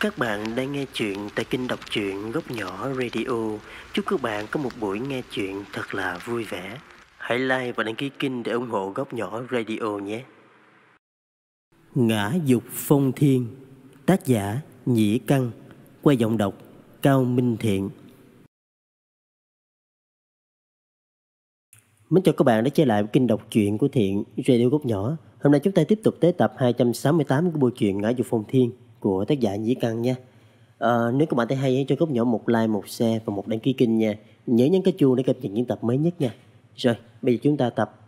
Các bạn đang nghe chuyện tại kênh đọc truyện góc nhỏ radio. Chúc các bạn có một buổi nghe chuyện thật là vui vẻ. Hãy like và đăng ký kênh để ủng hộ góc nhỏ radio nhé. Ngã dục phong thiên Tác giả Nhĩ Căn Qua giọng đọc Cao Minh Thiện Mến chào các bạn đã trở lại với kênh đọc truyện của Thiện Radio Góc Nhỏ Hôm nay chúng ta tiếp tục tới tập 268 của bộ truyện Ngã dục phong thiên của tác giả Dĩ Căn nha à, Nếu các bạn thấy hay cho góc nhỏ một like, một share và một đăng ký kênh nha Nhớ nhấn cái chuông để cập nhật những tập mới nhất nha Rồi, bây giờ chúng ta tập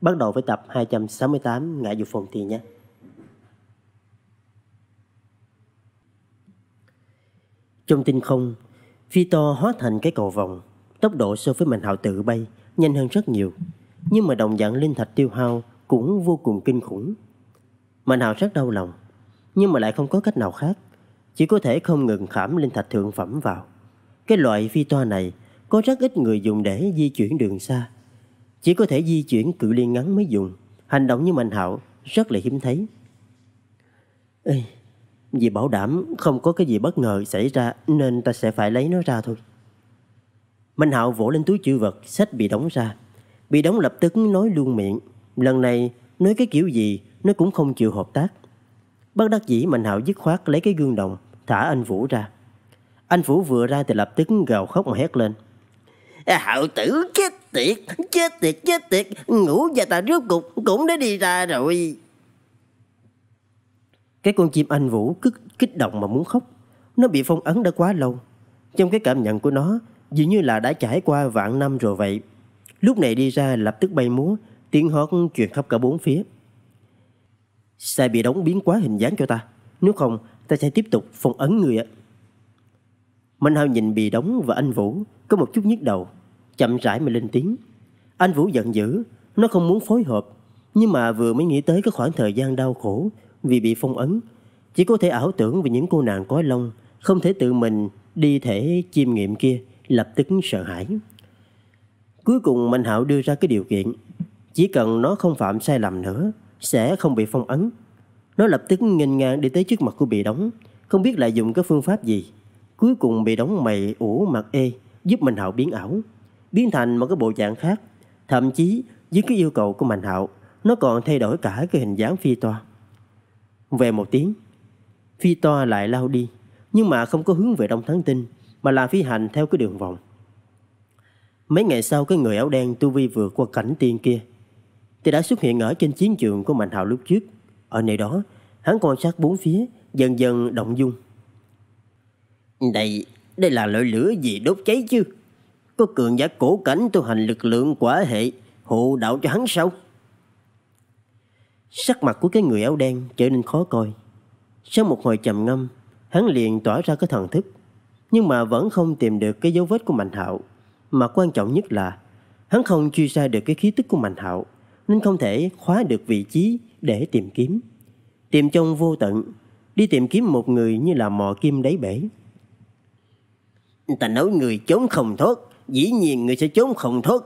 Bắt đầu với tập 268 Ngã dục phòng tiền nhé Trong tinh không, phi to hóa thành cái cầu vòng Tốc độ so với màn hào tự bay nhanh hơn rất nhiều Nhưng mà đồng dạng linh thạch tiêu hao cũng vô cùng kinh khủng Mạnh hào rất đau lòng nhưng mà lại không có cách nào khác, chỉ có thể không ngừng khảm linh thạch thượng phẩm vào. Cái loại phi toa này có rất ít người dùng để di chuyển đường xa, chỉ có thể di chuyển cự ly ngắn mới dùng, hành động như Mạnh Hạo rất là hiếm thấy. Ê, vì bảo đảm không có cái gì bất ngờ xảy ra nên ta sẽ phải lấy nó ra thôi. Mạnh Hạo vỗ lên túi chữ vật, sách bị đóng ra. Bị đóng lập tức nói luôn miệng, lần này nói cái kiểu gì nó cũng không chịu hợp tác. Bất đắc dĩ Mạnh Hạo dứt khoát lấy cái gương đồng Thả anh Vũ ra Anh Vũ vừa ra thì lập tức gào khóc mà hét lên à, Hạo tử chết tiệt Chết tiệt chết tiệt Ngủ và ta rốt cục cũng đã đi ra rồi Cái con chim anh Vũ cứ kích động mà muốn khóc Nó bị phong ấn đã quá lâu Trong cái cảm nhận của nó Dường như là đã trải qua vạn năm rồi vậy Lúc này đi ra lập tức bay múa Tiếng hót truyền khắp cả bốn phía Sai bị đóng biến quá hình dáng cho ta Nếu không ta sẽ tiếp tục phong ấn người ạ Minh Hao nhìn bị đóng và anh Vũ Có một chút nhức đầu Chậm rãi mà lên tiếng Anh Vũ giận dữ Nó không muốn phối hợp Nhưng mà vừa mới nghĩ tới cái khoảng thời gian đau khổ Vì bị phong ấn Chỉ có thể ảo tưởng về những cô nàng có lông Không thể tự mình đi thể chiêm nghiệm kia Lập tức sợ hãi Cuối cùng Minh Hạo đưa ra cái điều kiện Chỉ cần nó không phạm sai lầm nữa sẽ không bị phong ấn. Nó lập tức nghênh ngang đi tới trước mặt của bị đóng, không biết lại dùng cái phương pháp gì. Cuối cùng bị đóng mày ủ mặt ê, giúp Mạnh Hạo biến ảo, biến thành một cái bộ dạng khác. Thậm chí dưới cái yêu cầu của Mạnh Hạo, nó còn thay đổi cả cái hình dáng phi toa. Về một tiếng, phi toa lại lao đi, nhưng mà không có hướng về Đông Thắng Tinh, mà là phi hành theo cái đường vòng. Mấy ngày sau cái người áo đen tu vi vừa qua cảnh tiên kia thì đã xuất hiện ở trên chiến trường của Mạnh Hào lúc trước. Ở nơi đó, hắn quan sát bốn phía, dần dần động dung. Đây, đây là loại lửa gì đốt cháy chứ? Có cường giả cổ cảnh tu hành lực lượng quả hệ, hộ đạo cho hắn sao? Sắc mặt của cái người áo đen trở nên khó coi. Sau một hồi trầm ngâm, hắn liền tỏa ra cái thần thức, nhưng mà vẫn không tìm được cái dấu vết của Mạnh Hạo, mà quan trọng nhất là hắn không truy ra được cái khí tức của Mạnh Hạo nên không thể khóa được vị trí để tìm kiếm. Tìm trong vô tận, đi tìm kiếm một người như là mò kim đáy bể. Ta nói người trốn không thoát, dĩ nhiên người sẽ trốn không thoát.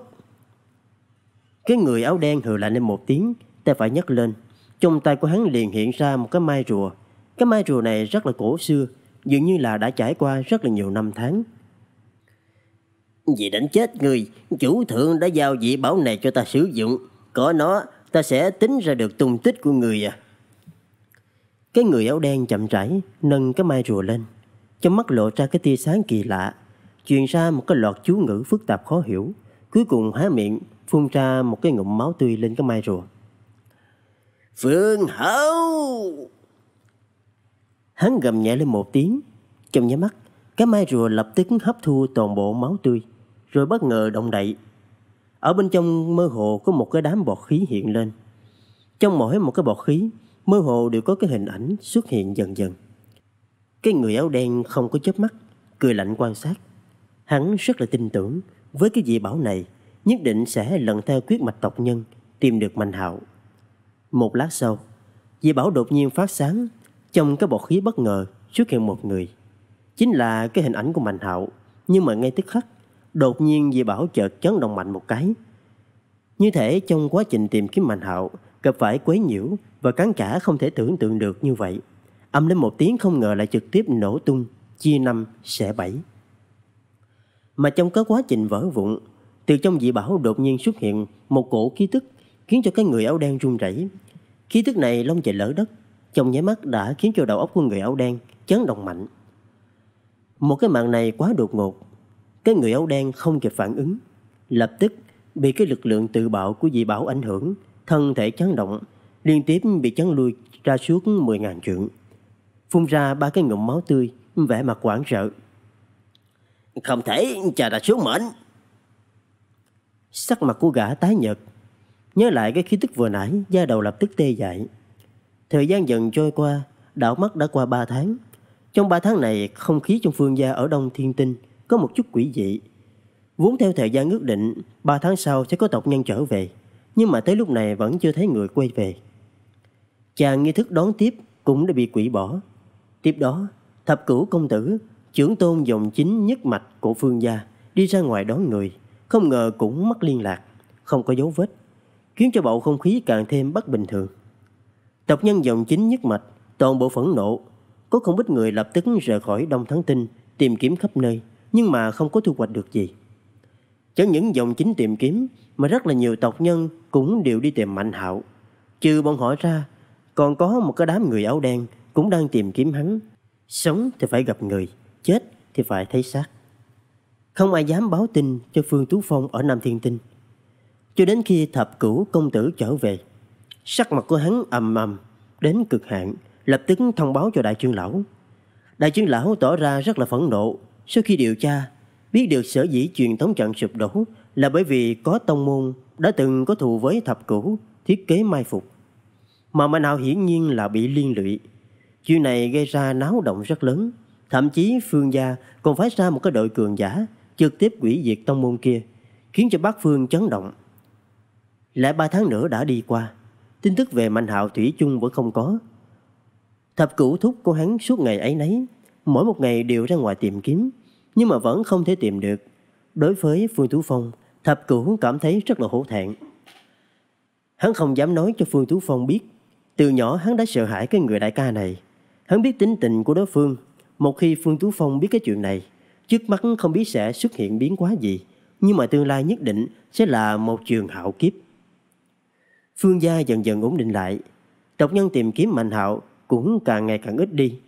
Cái người áo đen hừ lạnh lên một tiếng, ta phải nhấc lên. Trong tay của hắn liền hiện ra một cái mai rùa. Cái mai rùa này rất là cổ xưa, dường như là đã trải qua rất là nhiều năm tháng. Vì đánh chết người, chủ thượng đã giao dị bảo này cho ta sử dụng có nó ta sẽ tính ra được tung tích của người à. Cái người áo đen chậm rãi nâng cái mai rùa lên, trong mắt lộ ra cái tia sáng kỳ lạ, truyền ra một cái loạt chú ngữ phức tạp khó hiểu, cuối cùng há miệng phun ra một cái ngụm máu tươi lên cái mai rùa. Phương Hậu! Hắn gầm nhẹ lên một tiếng, trong nháy mắt, cái mai rùa lập tức hấp thu toàn bộ máu tươi, rồi bất ngờ động đậy, ở bên trong mơ hồ có một cái đám bọt khí hiện lên. Trong mỗi một cái bọt khí, mơ hồ đều có cái hình ảnh xuất hiện dần dần. Cái người áo đen không có chớp mắt, cười lạnh quan sát. Hắn rất là tin tưởng với cái dị bảo này nhất định sẽ lần theo quyết mạch tộc nhân tìm được Mạnh Hạo. Một lát sau, dị bảo đột nhiên phát sáng, trong cái bọt khí bất ngờ xuất hiện một người. Chính là cái hình ảnh của Mạnh Hạo, nhưng mà ngay tức khắc, Đột nhiên Di Bảo chợt chấn động mạnh một cái. Như thể trong quá trình tìm kiếm Mạnh Hạo, gặp phải quấy nhiễu và cắn trả không thể tưởng tượng được như vậy. Âm lên một tiếng không ngờ lại trực tiếp nổ tung, chia năm sẽ bảy. Mà trong cái quá trình vỡ vụn, từ trong dị bảo đột nhiên xuất hiện một cổ khí tức khiến cho cái người áo đen run rẩy. Khí tức này long chạy lỡ đất, trong nháy mắt đã khiến cho đầu óc của người áo đen chấn động mạnh. Một cái mạng này quá đột ngột, cái người áo đen không kịp phản ứng, lập tức bị cái lực lượng tự bạo của dị bảo ảnh hưởng, thân thể chấn động, liên tiếp bị chấn lui ra suốt 10.000 trượng. Phun ra ba cái ngụm máu tươi, vẻ mặt quảng sợ. Không thể chờ ra xuống mệnh. Sắc mặt của gã tái nhợt, nhớ lại cái khí tức vừa nãy, da đầu lập tức tê dại. Thời gian dần trôi qua, đảo mắt đã qua 3 tháng. Trong 3 tháng này, không khí trong phương gia ở Đông Thiên Tinh có một chút quỷ dị. Vốn theo thời gian ước định, 3 tháng sau sẽ có tộc nhân trở về, nhưng mà tới lúc này vẫn chưa thấy người quay về. Chàng nghi thức đón tiếp cũng đã bị quỷ bỏ. Tiếp đó, thập cửu công tử, trưởng tôn dòng chính nhất mạch của phương gia, đi ra ngoài đón người, không ngờ cũng mất liên lạc, không có dấu vết, khiến cho bầu không khí càng thêm bất bình thường. Tộc nhân dòng chính nhất mạch, toàn bộ phẫn nộ, có không ít người lập tức rời khỏi Đông Thắng Tinh, tìm kiếm khắp nơi, nhưng mà không có thu hoạch được gì. Chẳng những dòng chính tìm kiếm mà rất là nhiều tộc nhân cũng đều đi tìm Mạnh Hạo. Trừ bọn họ ra, còn có một cái đám người áo đen cũng đang tìm kiếm hắn. Sống thì phải gặp người, chết thì phải thấy xác. Không ai dám báo tin cho Phương Tú Phong ở Nam Thiên Tinh. Cho đến khi thập cửu công tử trở về, sắc mặt của hắn ầm ầm đến cực hạn, lập tức thông báo cho đại trưởng lão. Đại trưởng lão tỏ ra rất là phẫn nộ, sau khi điều tra, biết được sở dĩ truyền thống trận sụp đổ là bởi vì có tông môn đã từng có thù với thập cửu thiết kế mai phục. Mà Mạnh Hạo hiển nhiên là bị liên lụy. Chuyện này gây ra náo động rất lớn. Thậm chí Phương gia còn phái ra một cái đội cường giả trực tiếp quỷ diệt tông môn kia, khiến cho bác Phương chấn động. Lại ba tháng nữa đã đi qua, tin tức về Mạnh Hạo Thủy chung vẫn không có. Thập cửu thúc của hắn suốt ngày ấy nấy mỗi một ngày đều ra ngoài tìm kiếm, nhưng mà vẫn không thể tìm được. Đối với Phương thú Phong, Thập Cửu cảm thấy rất là hổ thẹn. Hắn không dám nói cho Phương thú Phong biết, từ nhỏ hắn đã sợ hãi cái người đại ca này. Hắn biết tính tình của đối phương, một khi Phương thú Phong biết cái chuyện này, trước mắt không biết sẽ xuất hiện biến quá gì, nhưng mà tương lai nhất định sẽ là một trường hạo kiếp. Phương gia dần dần ổn định lại, tộc nhân tìm kiếm Mạnh Hạo cũng càng ngày càng ít đi.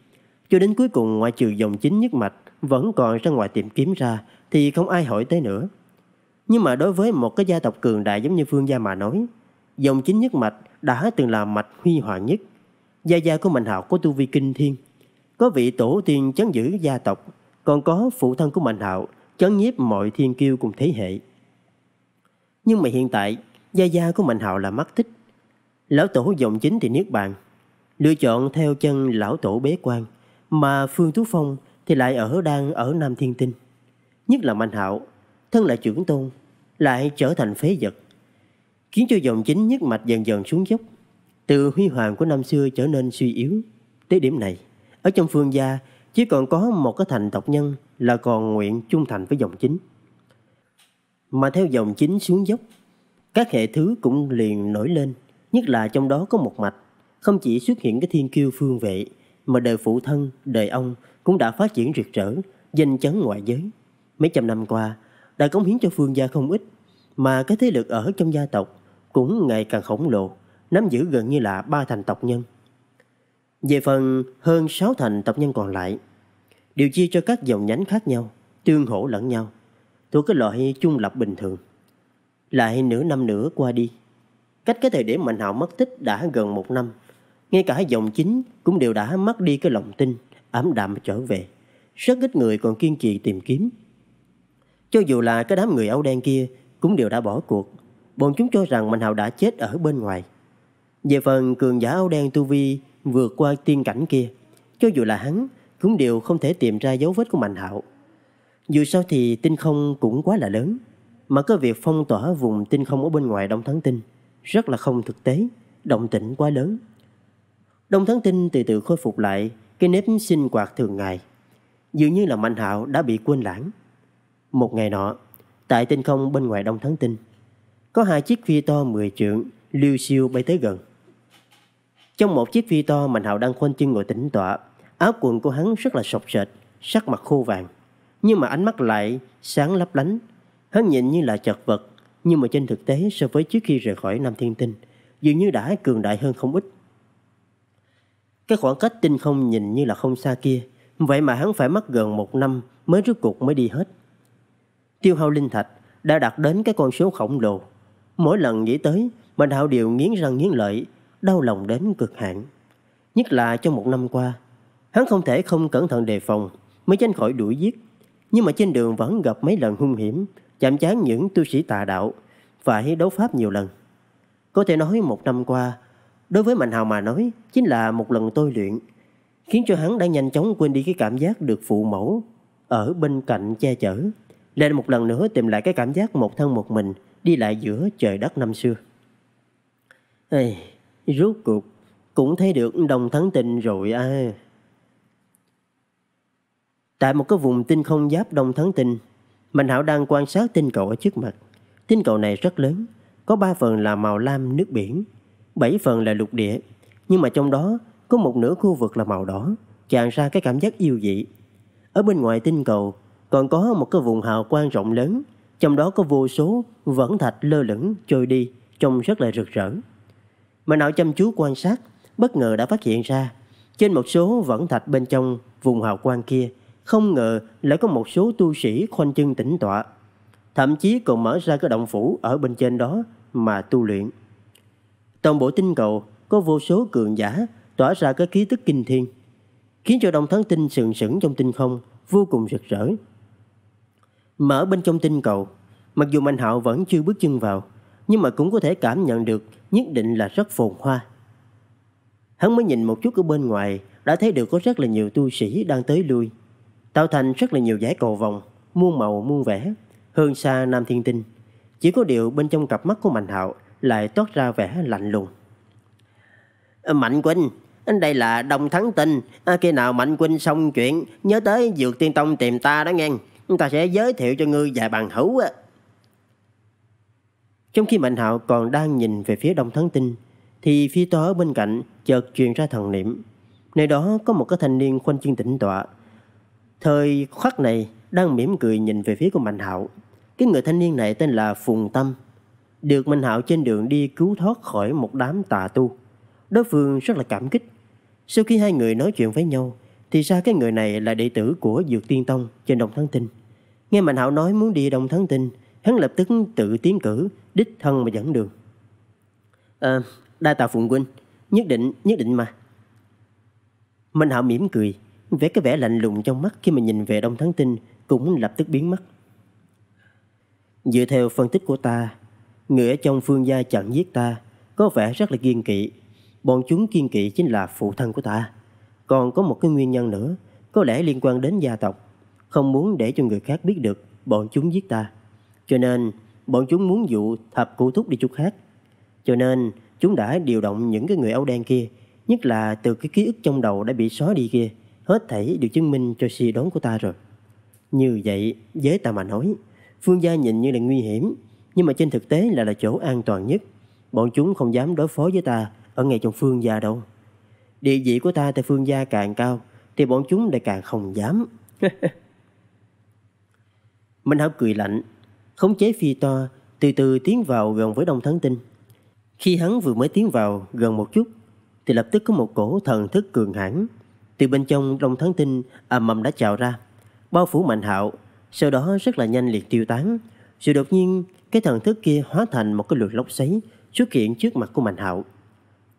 Cho đến cuối cùng ngoại trừ dòng chính nhất mạch vẫn còn ra ngoài tìm kiếm ra thì không ai hỏi tới nữa. Nhưng mà đối với một cái gia tộc cường đại giống như Phương gia mà nói, dòng chính nhất mạch đã từng là mạch huy hoàng nhất. Gia gia của Mạnh Hạo có tu vi kinh thiên, có vị tổ tiên chấn giữ gia tộc, còn có phụ thân của Mạnh Hạo chấn nhiếp mọi thiên kiêu cùng thế hệ. Nhưng mà hiện tại, gia gia của Mạnh Hạo là mất tích. Lão tổ dòng chính thì niết bàn, lựa chọn theo chân lão tổ bế quan mà Phương Tú Phong thì lại ở đang ở Nam Thiên Tinh. Nhất là Mạnh Hạo, thân lại trưởng tôn, lại trở thành phế vật. Khiến cho dòng chính nhất mạch dần dần xuống dốc. Từ huy hoàng của năm xưa trở nên suy yếu. Tới điểm này, ở trong phương gia chỉ còn có một cái thành tộc nhân là còn nguyện trung thành với dòng chính. Mà theo dòng chính xuống dốc, các hệ thứ cũng liền nổi lên, nhất là trong đó có một mạch, không chỉ xuất hiện cái thiên kiêu phương vệ mà đời phụ thân, đời ông cũng đã phát triển rực rỡ, danh chấn ngoại giới. Mấy trăm năm qua, đã cống hiến cho phương gia không ít, mà cái thế lực ở trong gia tộc cũng ngày càng khổng lồ, nắm giữ gần như là ba thành tộc nhân. Về phần hơn sáu thành tộc nhân còn lại, đều chia cho các dòng nhánh khác nhau, tương hỗ lẫn nhau, thuộc cái loại chung lập bình thường. Lại nửa năm nữa qua đi, cách cái thời điểm Mạnh Hạo mất tích đã gần một năm – ngay cả dòng chính cũng đều đã mất đi cái lòng tin, ảm đạm trở về. Rất ít người còn kiên trì tìm kiếm. Cho dù là cái đám người áo đen kia cũng đều đã bỏ cuộc, bọn chúng cho rằng Mạnh Hạo đã chết ở bên ngoài. Về phần cường giả áo đen tu vi vượt qua tiên cảnh kia, cho dù là hắn cũng đều không thể tìm ra dấu vết của Mạnh Hạo. Dù sao thì tinh không cũng quá là lớn, mà cái việc phong tỏa vùng tinh không ở bên ngoài Đông Thắng Tinh rất là không thực tế, động tĩnh quá lớn. Đông Thắng Tinh từ từ khôi phục lại cái nếp sinh hoạt thường ngày. Dường như là Mạnh Hạo đã bị quên lãng. Một ngày nọ, tại tinh không bên ngoài Đông Thắng Tinh, có hai chiếc phi to 10 trượng liêu siêu bay tới gần. Trong một chiếc phi to Mạnh Hạo đang khoanh chân ngồi tĩnh tọa, áo quần của hắn rất là sọc sệt, sắc mặt khô vàng, nhưng mà ánh mắt lại sáng lấp lánh. Hắn nhìn như là chật vật, nhưng mà trên thực tế so với trước khi rời khỏi Nam Thiên Tinh, dường như đã cường đại hơn không ít. Cái khoảng cách tinh không nhìn như là không xa kia Vậy mà hắn phải mất gần một năm Mới rốt cuộc mới đi hết Tiêu hao linh thạch đã đạt đến cái con số khổng lồ Mỗi lần nghĩ tới Mạnh Hạo đều nghiến răng nghiến lợi Đau lòng đến cực hạn Nhất là trong một năm qua Hắn không thể không cẩn thận đề phòng Mới tránh khỏi đuổi giết Nhưng mà trên đường vẫn gặp mấy lần hung hiểm Chạm trán những tu sĩ tà đạo Phải đấu pháp nhiều lần Có thể nói một năm qua đối với Mạnh Hào mà nói chính là một lần tôi luyện, khiến cho hắn đã nhanh chóng quên đi cái cảm giác được phụ mẫu ở bên cạnh che chở. Lên một lần nữa tìm lại cái cảm giác một thân một mình đi lại giữa trời đất năm xưa. Ê, rốt cuộc cũng thấy được đồng thắng tình rồi à. Tại một cái vùng tinh không giáp đồng thắng tình Mạnh Hảo đang quan sát tinh cầu ở trước mặt. Tinh cầu này rất lớn, có ba phần là màu lam nước biển, bảy phần là lục địa, nhưng mà trong đó có một nửa khu vực là màu đỏ, tràn ra cái cảm giác yêu dị. Ở bên ngoài tinh cầu còn có một cái vùng hào quang rộng lớn, trong đó có vô số vẫn thạch lơ lửng trôi đi, trông rất là rực rỡ. Mà não chăm chú quan sát, bất ngờ đã phát hiện ra trên một số vẫn thạch bên trong vùng hào quang kia, không ngờ lại có một số tu sĩ khoanh chân tĩnh tọa, thậm chí còn mở ra cái động phủ ở bên trên đó mà tu luyện. Toàn bộ tinh cầu có vô số cường giả tỏa ra cái khí tức kinh thiên, khiến cho đồng thắng tinh sừng sững trong tinh không vô cùng rực rỡ. Mà ở bên trong tinh cầu, mặc dù Mạnh Hạo vẫn chưa bước chân vào, nhưng mà cũng có thể cảm nhận được nhất định là rất phồn hoa. Hắn mới nhìn một chút ở bên ngoài đã thấy được có rất là nhiều tu sĩ đang tới lui, tạo thành rất là nhiều dải cầu vòng, muôn màu muôn vẻ, hơn xa Nam Thiên Tinh. Chỉ có điều bên trong cặp mắt của Mạnh Hạo lại toát ra vẻ lạnh lùng. Mạnh Quỳnh, đây là Đông Thắng Tinh. À, khi nào Mạnh Quỳnh xong chuyện, nhớ tới Dược Tiên Tông tìm ta đó nghe. Ta sẽ giới thiệu cho ngươi vài bằng hữu. Trong khi Mạnh Hạo còn đang nhìn về phía Đông Thắng Tinh, thì phía tớ bên cạnh chợt truyền ra thần niệm. Nơi đó có một cái thanh niên khoanh chân tĩnh tọa. Thời khắc này đang mỉm cười nhìn về phía của Mạnh Hạo. Cái người thanh niên này tên là Phùng Tâm được Minh Hạo trên đường đi cứu thoát khỏi một đám tà tu. Đối phương rất là cảm kích. Sau khi hai người nói chuyện với nhau, thì ra cái người này là đệ tử của Dược Tiên Tông trên Đồng Thắng Tinh. Nghe minh Hạo nói muốn đi Đồng Thắng Tinh, hắn lập tức tự tiến cử, đích thân mà dẫn đường. À, đa tạ Phụng Huynh, nhất định, nhất định mà. minh Hạo mỉm cười, vẻ cái vẻ lạnh lùng trong mắt khi mà nhìn về Đông Thắng Tinh cũng lập tức biến mất. Dựa theo phân tích của ta Người ở trong phương gia chặn giết ta Có vẻ rất là kiên kỵ Bọn chúng kiên kỵ chính là phụ thân của ta Còn có một cái nguyên nhân nữa Có lẽ liên quan đến gia tộc Không muốn để cho người khác biết được Bọn chúng giết ta Cho nên bọn chúng muốn dụ thập cụ thúc đi chỗ khác Cho nên chúng đã điều động những cái người áo đen kia Nhất là từ cái ký ức trong đầu đã bị xóa đi kia Hết thảy đều chứng minh cho suy đoán của ta rồi Như vậy với ta mà nói Phương gia nhìn như là nguy hiểm nhưng mà trên thực tế lại là chỗ an toàn nhất. Bọn chúng không dám đối phó với ta ở ngay trong phương gia đâu. Địa vị của ta tại phương gia càng cao thì bọn chúng lại càng không dám. Minh hạo cười lạnh, khống chế phi toa, từ từ tiến vào gần với Đông Thắng Tinh. Khi hắn vừa mới tiến vào gần một chút thì lập tức có một cổ thần thức cường hãn từ bên trong Đông Thắng Tinh ầm à ầm đã trào ra, bao phủ Mạnh Hạo, sau đó rất là nhanh liền tiêu tán. sự đột nhiên cái thần thức kia hóa thành một cái luồng lốc xoáy xuất hiện trước mặt của Mạnh Hạo.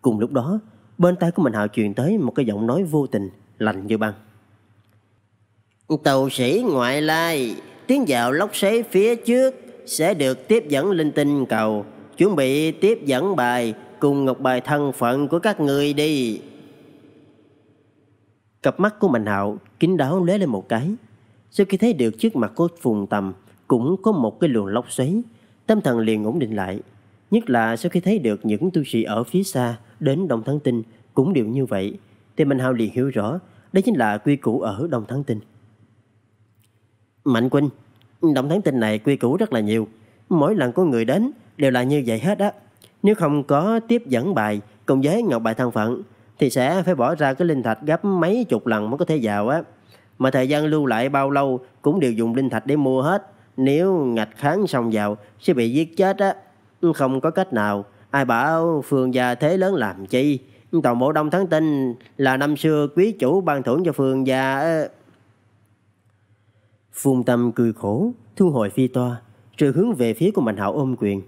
Cùng lúc đó, bên tai của Mạnh Hạo truyền tới một cái giọng nói vô tình, lạnh như băng. Tàu sĩ ngoại lai, tiến vào lốc xoáy phía trước sẽ được tiếp dẫn linh tinh cầu, chuẩn bị tiếp dẫn bài cùng ngọc bài thân phận của các người đi. Cặp mắt của Mạnh Hạo kín đáo lóe lên một cái. Sau khi thấy được trước mặt cô Phùng Tầm cũng có một cái luồng lốc xoáy Tâm thần liền ổn định lại Nhất là sau khi thấy được những tu sĩ ở phía xa Đến Đồng Thắng Tinh cũng đều như vậy Thì Minh Hào liền hiểu rõ Đây chính là quy củ ở Đồng Thắng Tinh Mạnh Quynh Đồng Thắng Tinh này quy củ rất là nhiều Mỗi lần có người đến đều là như vậy hết á Nếu không có tiếp dẫn bài Cùng với ngọc bài thân phận Thì sẽ phải bỏ ra cái linh thạch gấp mấy chục lần mới có thể vào á Mà thời gian lưu lại bao lâu Cũng đều dùng linh thạch để mua hết nếu ngạch kháng xong vào sẽ bị giết chết á. Không có cách nào. Ai bảo phường gia thế lớn làm chi. Toàn bộ Đông Thắng Tinh là năm xưa quý chủ ban thưởng cho phường gia. phương Tâm cười khổ, thu hồi phi toa, rồi hướng về phía của Mạnh Hạo ôm quyền,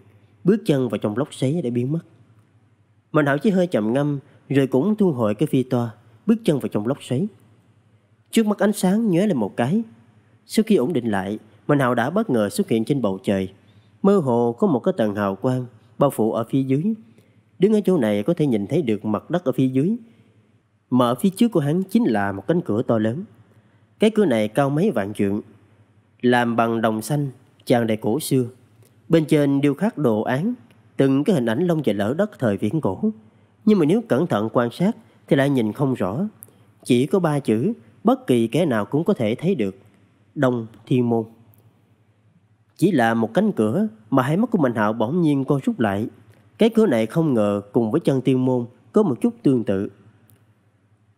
bước chân vào trong lốc sấy để biến mất. Mạnh Hạo chỉ hơi chậm ngâm, rồi cũng thu hồi cái phi toa, bước chân vào trong lốc sấy. Trước mắt ánh sáng nhóe lên một cái. Sau khi ổn định lại, mình hào đã bất ngờ xuất hiện trên bầu trời. Mơ hồ có một cái tầng hào quang bao phủ ở phía dưới. Đứng ở chỗ này có thể nhìn thấy được mặt đất ở phía dưới. mở phía trước của hắn chính là một cánh cửa to lớn. Cái cửa này cao mấy vạn trượng, làm bằng đồng xanh, tràn đầy cổ xưa. Bên trên điêu khắc đồ án, từng cái hình ảnh long trời lở đất thời viễn cổ. Nhưng mà nếu cẩn thận quan sát thì lại nhìn không rõ. Chỉ có ba chữ, bất kỳ kẻ nào cũng có thể thấy được. Đông Thiên Môn. Chỉ là một cánh cửa mà hai mắt của Mạnh Hạo bỗng nhiên co rút lại. Cái cửa này không ngờ cùng với chân tiên môn có một chút tương tự.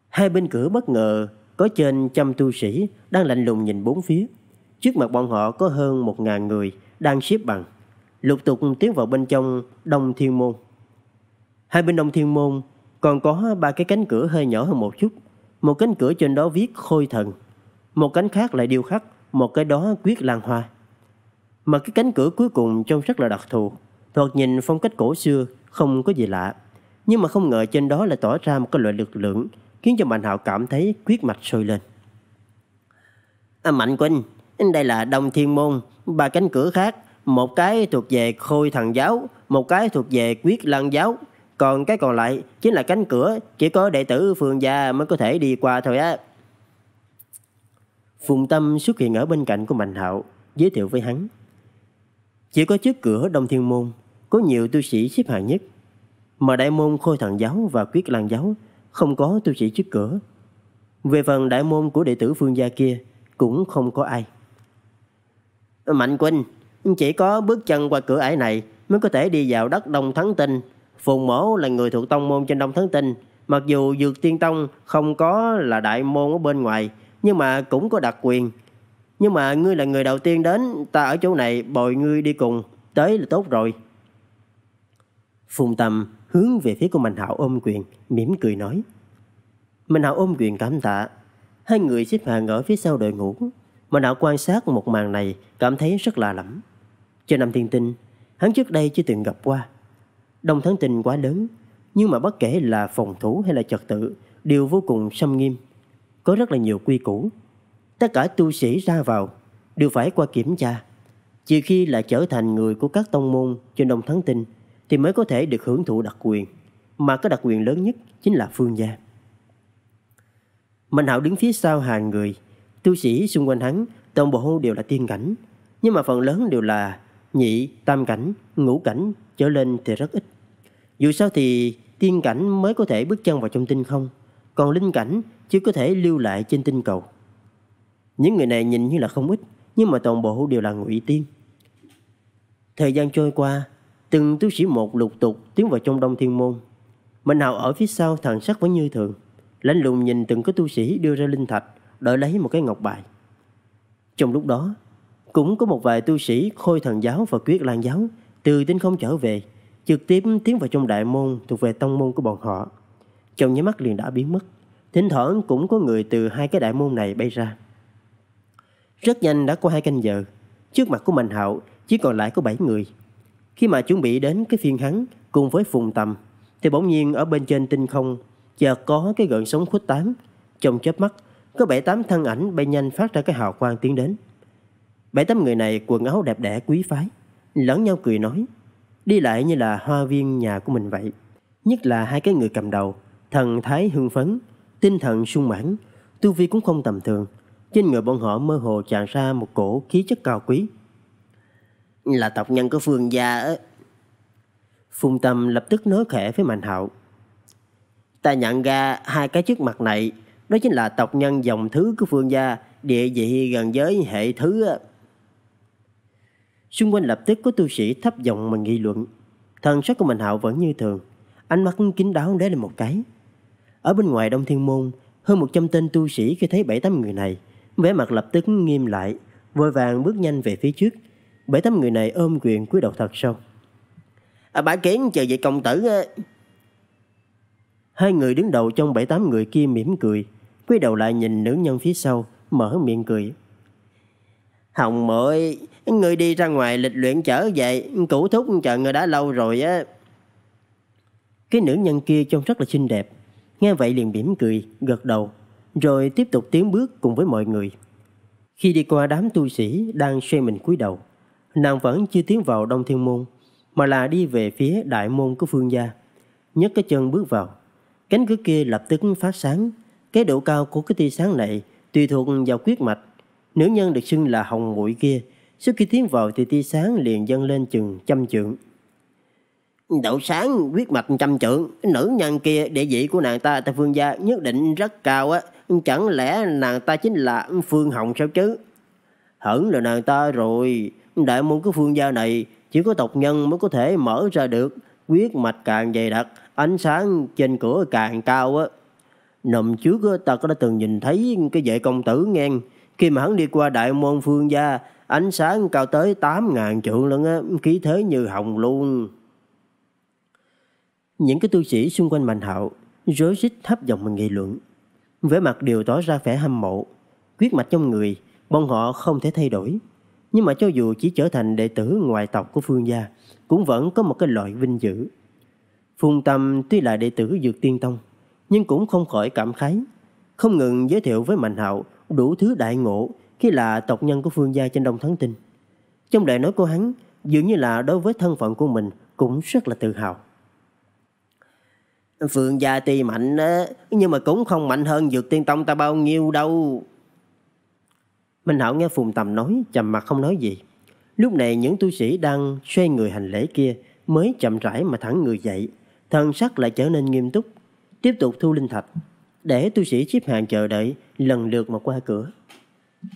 Hai bên cửa bất ngờ có trên trăm tu sĩ đang lạnh lùng nhìn bốn phía. Trước mặt bọn họ có hơn một ngàn người đang xếp bằng, lục tục tiến vào bên trong Đông Thiên Môn. Hai bên Đông Thiên Môn còn có ba cái cánh cửa hơi nhỏ hơn một chút. Một cánh cửa trên đó viết khôi thần, một cánh khác lại điêu khắc một cái đó quyết lan hoa mà cái cánh cửa cuối cùng trông rất là đặc thù. Thoạt nhìn phong cách cổ xưa, không có gì lạ. Nhưng mà không ngờ trên đó lại tỏ ra một cái loại lực lượng khiến cho Mạnh Hạo cảm thấy quyết mạch sôi lên. À, Mạnh Quỳnh, đây là Đông Thiên Môn, ba cánh cửa khác. Một cái thuộc về Khôi Thần Giáo, một cái thuộc về Quyết Lăng Giáo. Còn cái còn lại chính là cánh cửa chỉ có đệ tử Phương Gia mới có thể đi qua thôi á. Phùng Tâm xuất hiện ở bên cạnh của Mạnh Hạo, giới thiệu với hắn. Chỉ có trước cửa Đông Thiên Môn có nhiều tu sĩ xếp hàng nhất, mà Đại Môn Khôi Thần Giáo và Quyết Lan Giáo không có tu sĩ trước cửa. Về phần đại môn của đệ tử phương gia kia cũng không có ai. Mạnh Quynh, chỉ có bước chân qua cửa ải này mới có thể đi vào đất Đông Thắng Tinh. Phùng Mổ là người thuộc tông môn trên Đông Thắng Tinh. Mặc dù Dược Tiên Tông không có là đại môn ở bên ngoài, nhưng mà cũng có đặc quyền nhưng mà ngươi là người đầu tiên đến, ta ở chỗ này bồi ngươi đi cùng, tới là tốt rồi. Phùng Tâm hướng về phía của Mạnh Hạo ôm quyền, mỉm cười nói. Mạnh Hạo ôm quyền cảm tạ. Hai người xếp hàng ở phía sau đội ngũ. Mạnh Hạo quan sát một màn này, cảm thấy rất lạ lẫm. Cho năm thiên tinh, hắn trước đây chưa từng gặp qua. đông thắng tinh quá lớn, nhưng mà bất kể là phòng thủ hay là trật tự, đều vô cùng xâm nghiêm. Có rất là nhiều quy củ, Tất cả tu sĩ ra vào đều phải qua kiểm tra. Chỉ khi là trở thành người của các tông môn trên đồng Thắng Tinh thì mới có thể được hưởng thụ đặc quyền, mà cái đặc quyền lớn nhất chính là phương gia. Mạnh Hạo đứng phía sau hàng người, tu sĩ xung quanh hắn toàn bộ đều là tiên cảnh, nhưng mà phần lớn đều là nhị, tam cảnh, ngũ cảnh trở lên thì rất ít. Dù sao thì tiên cảnh mới có thể bước chân vào trong tinh không, còn linh cảnh chỉ có thể lưu lại trên tinh cầu. Những người này nhìn như là không ít, nhưng mà toàn bộ đều là ngụy tiên. Thời gian trôi qua, từng tu sĩ một lục tục tiến vào trong đông thiên môn. minh Hào ở phía sau thần sắc vẫn như thường, lạnh lùng nhìn từng cái tu sĩ đưa ra linh thạch, đợi lấy một cái ngọc bài. Trong lúc đó, cũng có một vài tu sĩ khôi thần giáo và quyết lan giáo từ tinh không trở về, trực tiếp tiến vào trong đại môn thuộc về tông môn của bọn họ. Trong nháy mắt liền đã biến mất, thỉnh thoảng cũng có người từ hai cái đại môn này bay ra. Rất nhanh đã qua hai canh giờ, trước mặt của Mạnh Hạo chỉ còn lại có 7 người. Khi mà chuẩn bị đến cái phiên hắn cùng với Phùng Tầm, thì bỗng nhiên ở bên trên tinh không chợt có cái gợn sóng khuất tán, trong chớp mắt có bảy tám thân ảnh bay nhanh phát ra cái hào quang tiến đến. Bảy tám người này quần áo đẹp đẽ quý phái, lẫn nhau cười nói, đi lại như là hoa viên nhà của mình vậy. Nhất là hai cái người cầm đầu, thần thái hưng phấn, tinh thần sung mãn, tu vi cũng không tầm thường, trên người bọn họ mơ hồ tràn ra một cổ khí chất cao quý. Là tộc nhân của phương gia ấy. Phùng Tâm lập tức nói khẽ với Mạnh Hạo. Ta nhận ra hai cái trước mặt này, đó chính là tộc nhân dòng thứ của phương gia, địa vị gần giới hệ thứ. Xung quanh lập tức có tu sĩ thấp giọng mà nghị luận. Thần sắc của Mạnh Hạo vẫn như thường, ánh mắt kính đáo để lên một cái. Ở bên ngoài Đông Thiên Môn, hơn 100 tên tu sĩ khi thấy bảy tám người này, vẻ mặt lập tức nghiêm lại, vội vàng bước nhanh về phía trước. Bảy tám người này ôm quyền cúi đầu thật sâu. À, bả kiến chờ vậy công tử. Hai người đứng đầu trong bảy tám người kia mỉm cười, quay đầu lại nhìn nữ nhân phía sau, mở miệng cười. Hồng muội, người đi ra ngoài lịch luyện trở về, cũ thúc chờ người đã lâu rồi á. Cái nữ nhân kia trông rất là xinh đẹp, nghe vậy liền mỉm cười, gật đầu, rồi tiếp tục tiến bước cùng với mọi người. Khi đi qua đám tu sĩ đang xoay mình cúi đầu, nàng vẫn chưa tiến vào Đông Thiên Môn, mà là đi về phía đại môn của Phương gia. nhất cái chân bước vào, cánh cửa kia lập tức phát sáng. Cái độ cao của cái tia sáng này tùy thuộc vào quyết mạch. Nữ nhân được xưng là Hồng Muội kia, sau khi tiến vào thì tia sáng liền dâng lên chừng trăm trượng. Đậu sáng quyết mạch trăm trượng Nữ nhân kia địa vị của nàng ta tại phương gia nhất định rất cao á Chẳng lẽ nàng ta chính là Phương Hồng sao chứ Hẳn là nàng ta rồi Đại môn của phương gia này Chỉ có tộc nhân mới có thể mở ra được Quyết mạch càng dày đặc Ánh sáng trên cửa càng cao á Nằm trước ta đã từng nhìn thấy Cái vệ công tử nghe Khi mà hắn đi qua đại môn phương gia Ánh sáng cao tới 8.000 trượng lận á Khí thế như hồng luôn Những cái tu sĩ xung quanh mạnh hậu Rối rít thấp giọng mà nghị luận vẻ mặt đều tỏ ra vẻ hâm mộ. Quyết mạch trong người, bọn họ không thể thay đổi. Nhưng mà cho dù chỉ trở thành đệ tử ngoại tộc của Phương gia, cũng vẫn có một cái loại vinh dự. Phùng Tâm tuy là đệ tử Dược Tiên Tông, nhưng cũng không khỏi cảm khái, không ngừng giới thiệu với Mạnh Hạo đủ thứ đại ngộ khi là tộc nhân của Phương gia trên Đông Thắng Tinh. Trong đại nói của hắn, dường như là đối với thân phận của mình cũng rất là tự hào phượng gia tuy mạnh á, nhưng mà cũng không mạnh hơn dược tiên tông ta bao nhiêu đâu. Minh Hảo nghe Phùng Tầm nói, trầm mặt không nói gì. Lúc này những tu sĩ đang xoay người hành lễ kia mới chậm rãi mà thẳng người dậy, thần sắc lại trở nên nghiêm túc, tiếp tục thu linh thạch, để tu sĩ xếp hàng chờ đợi lần lượt mà qua cửa.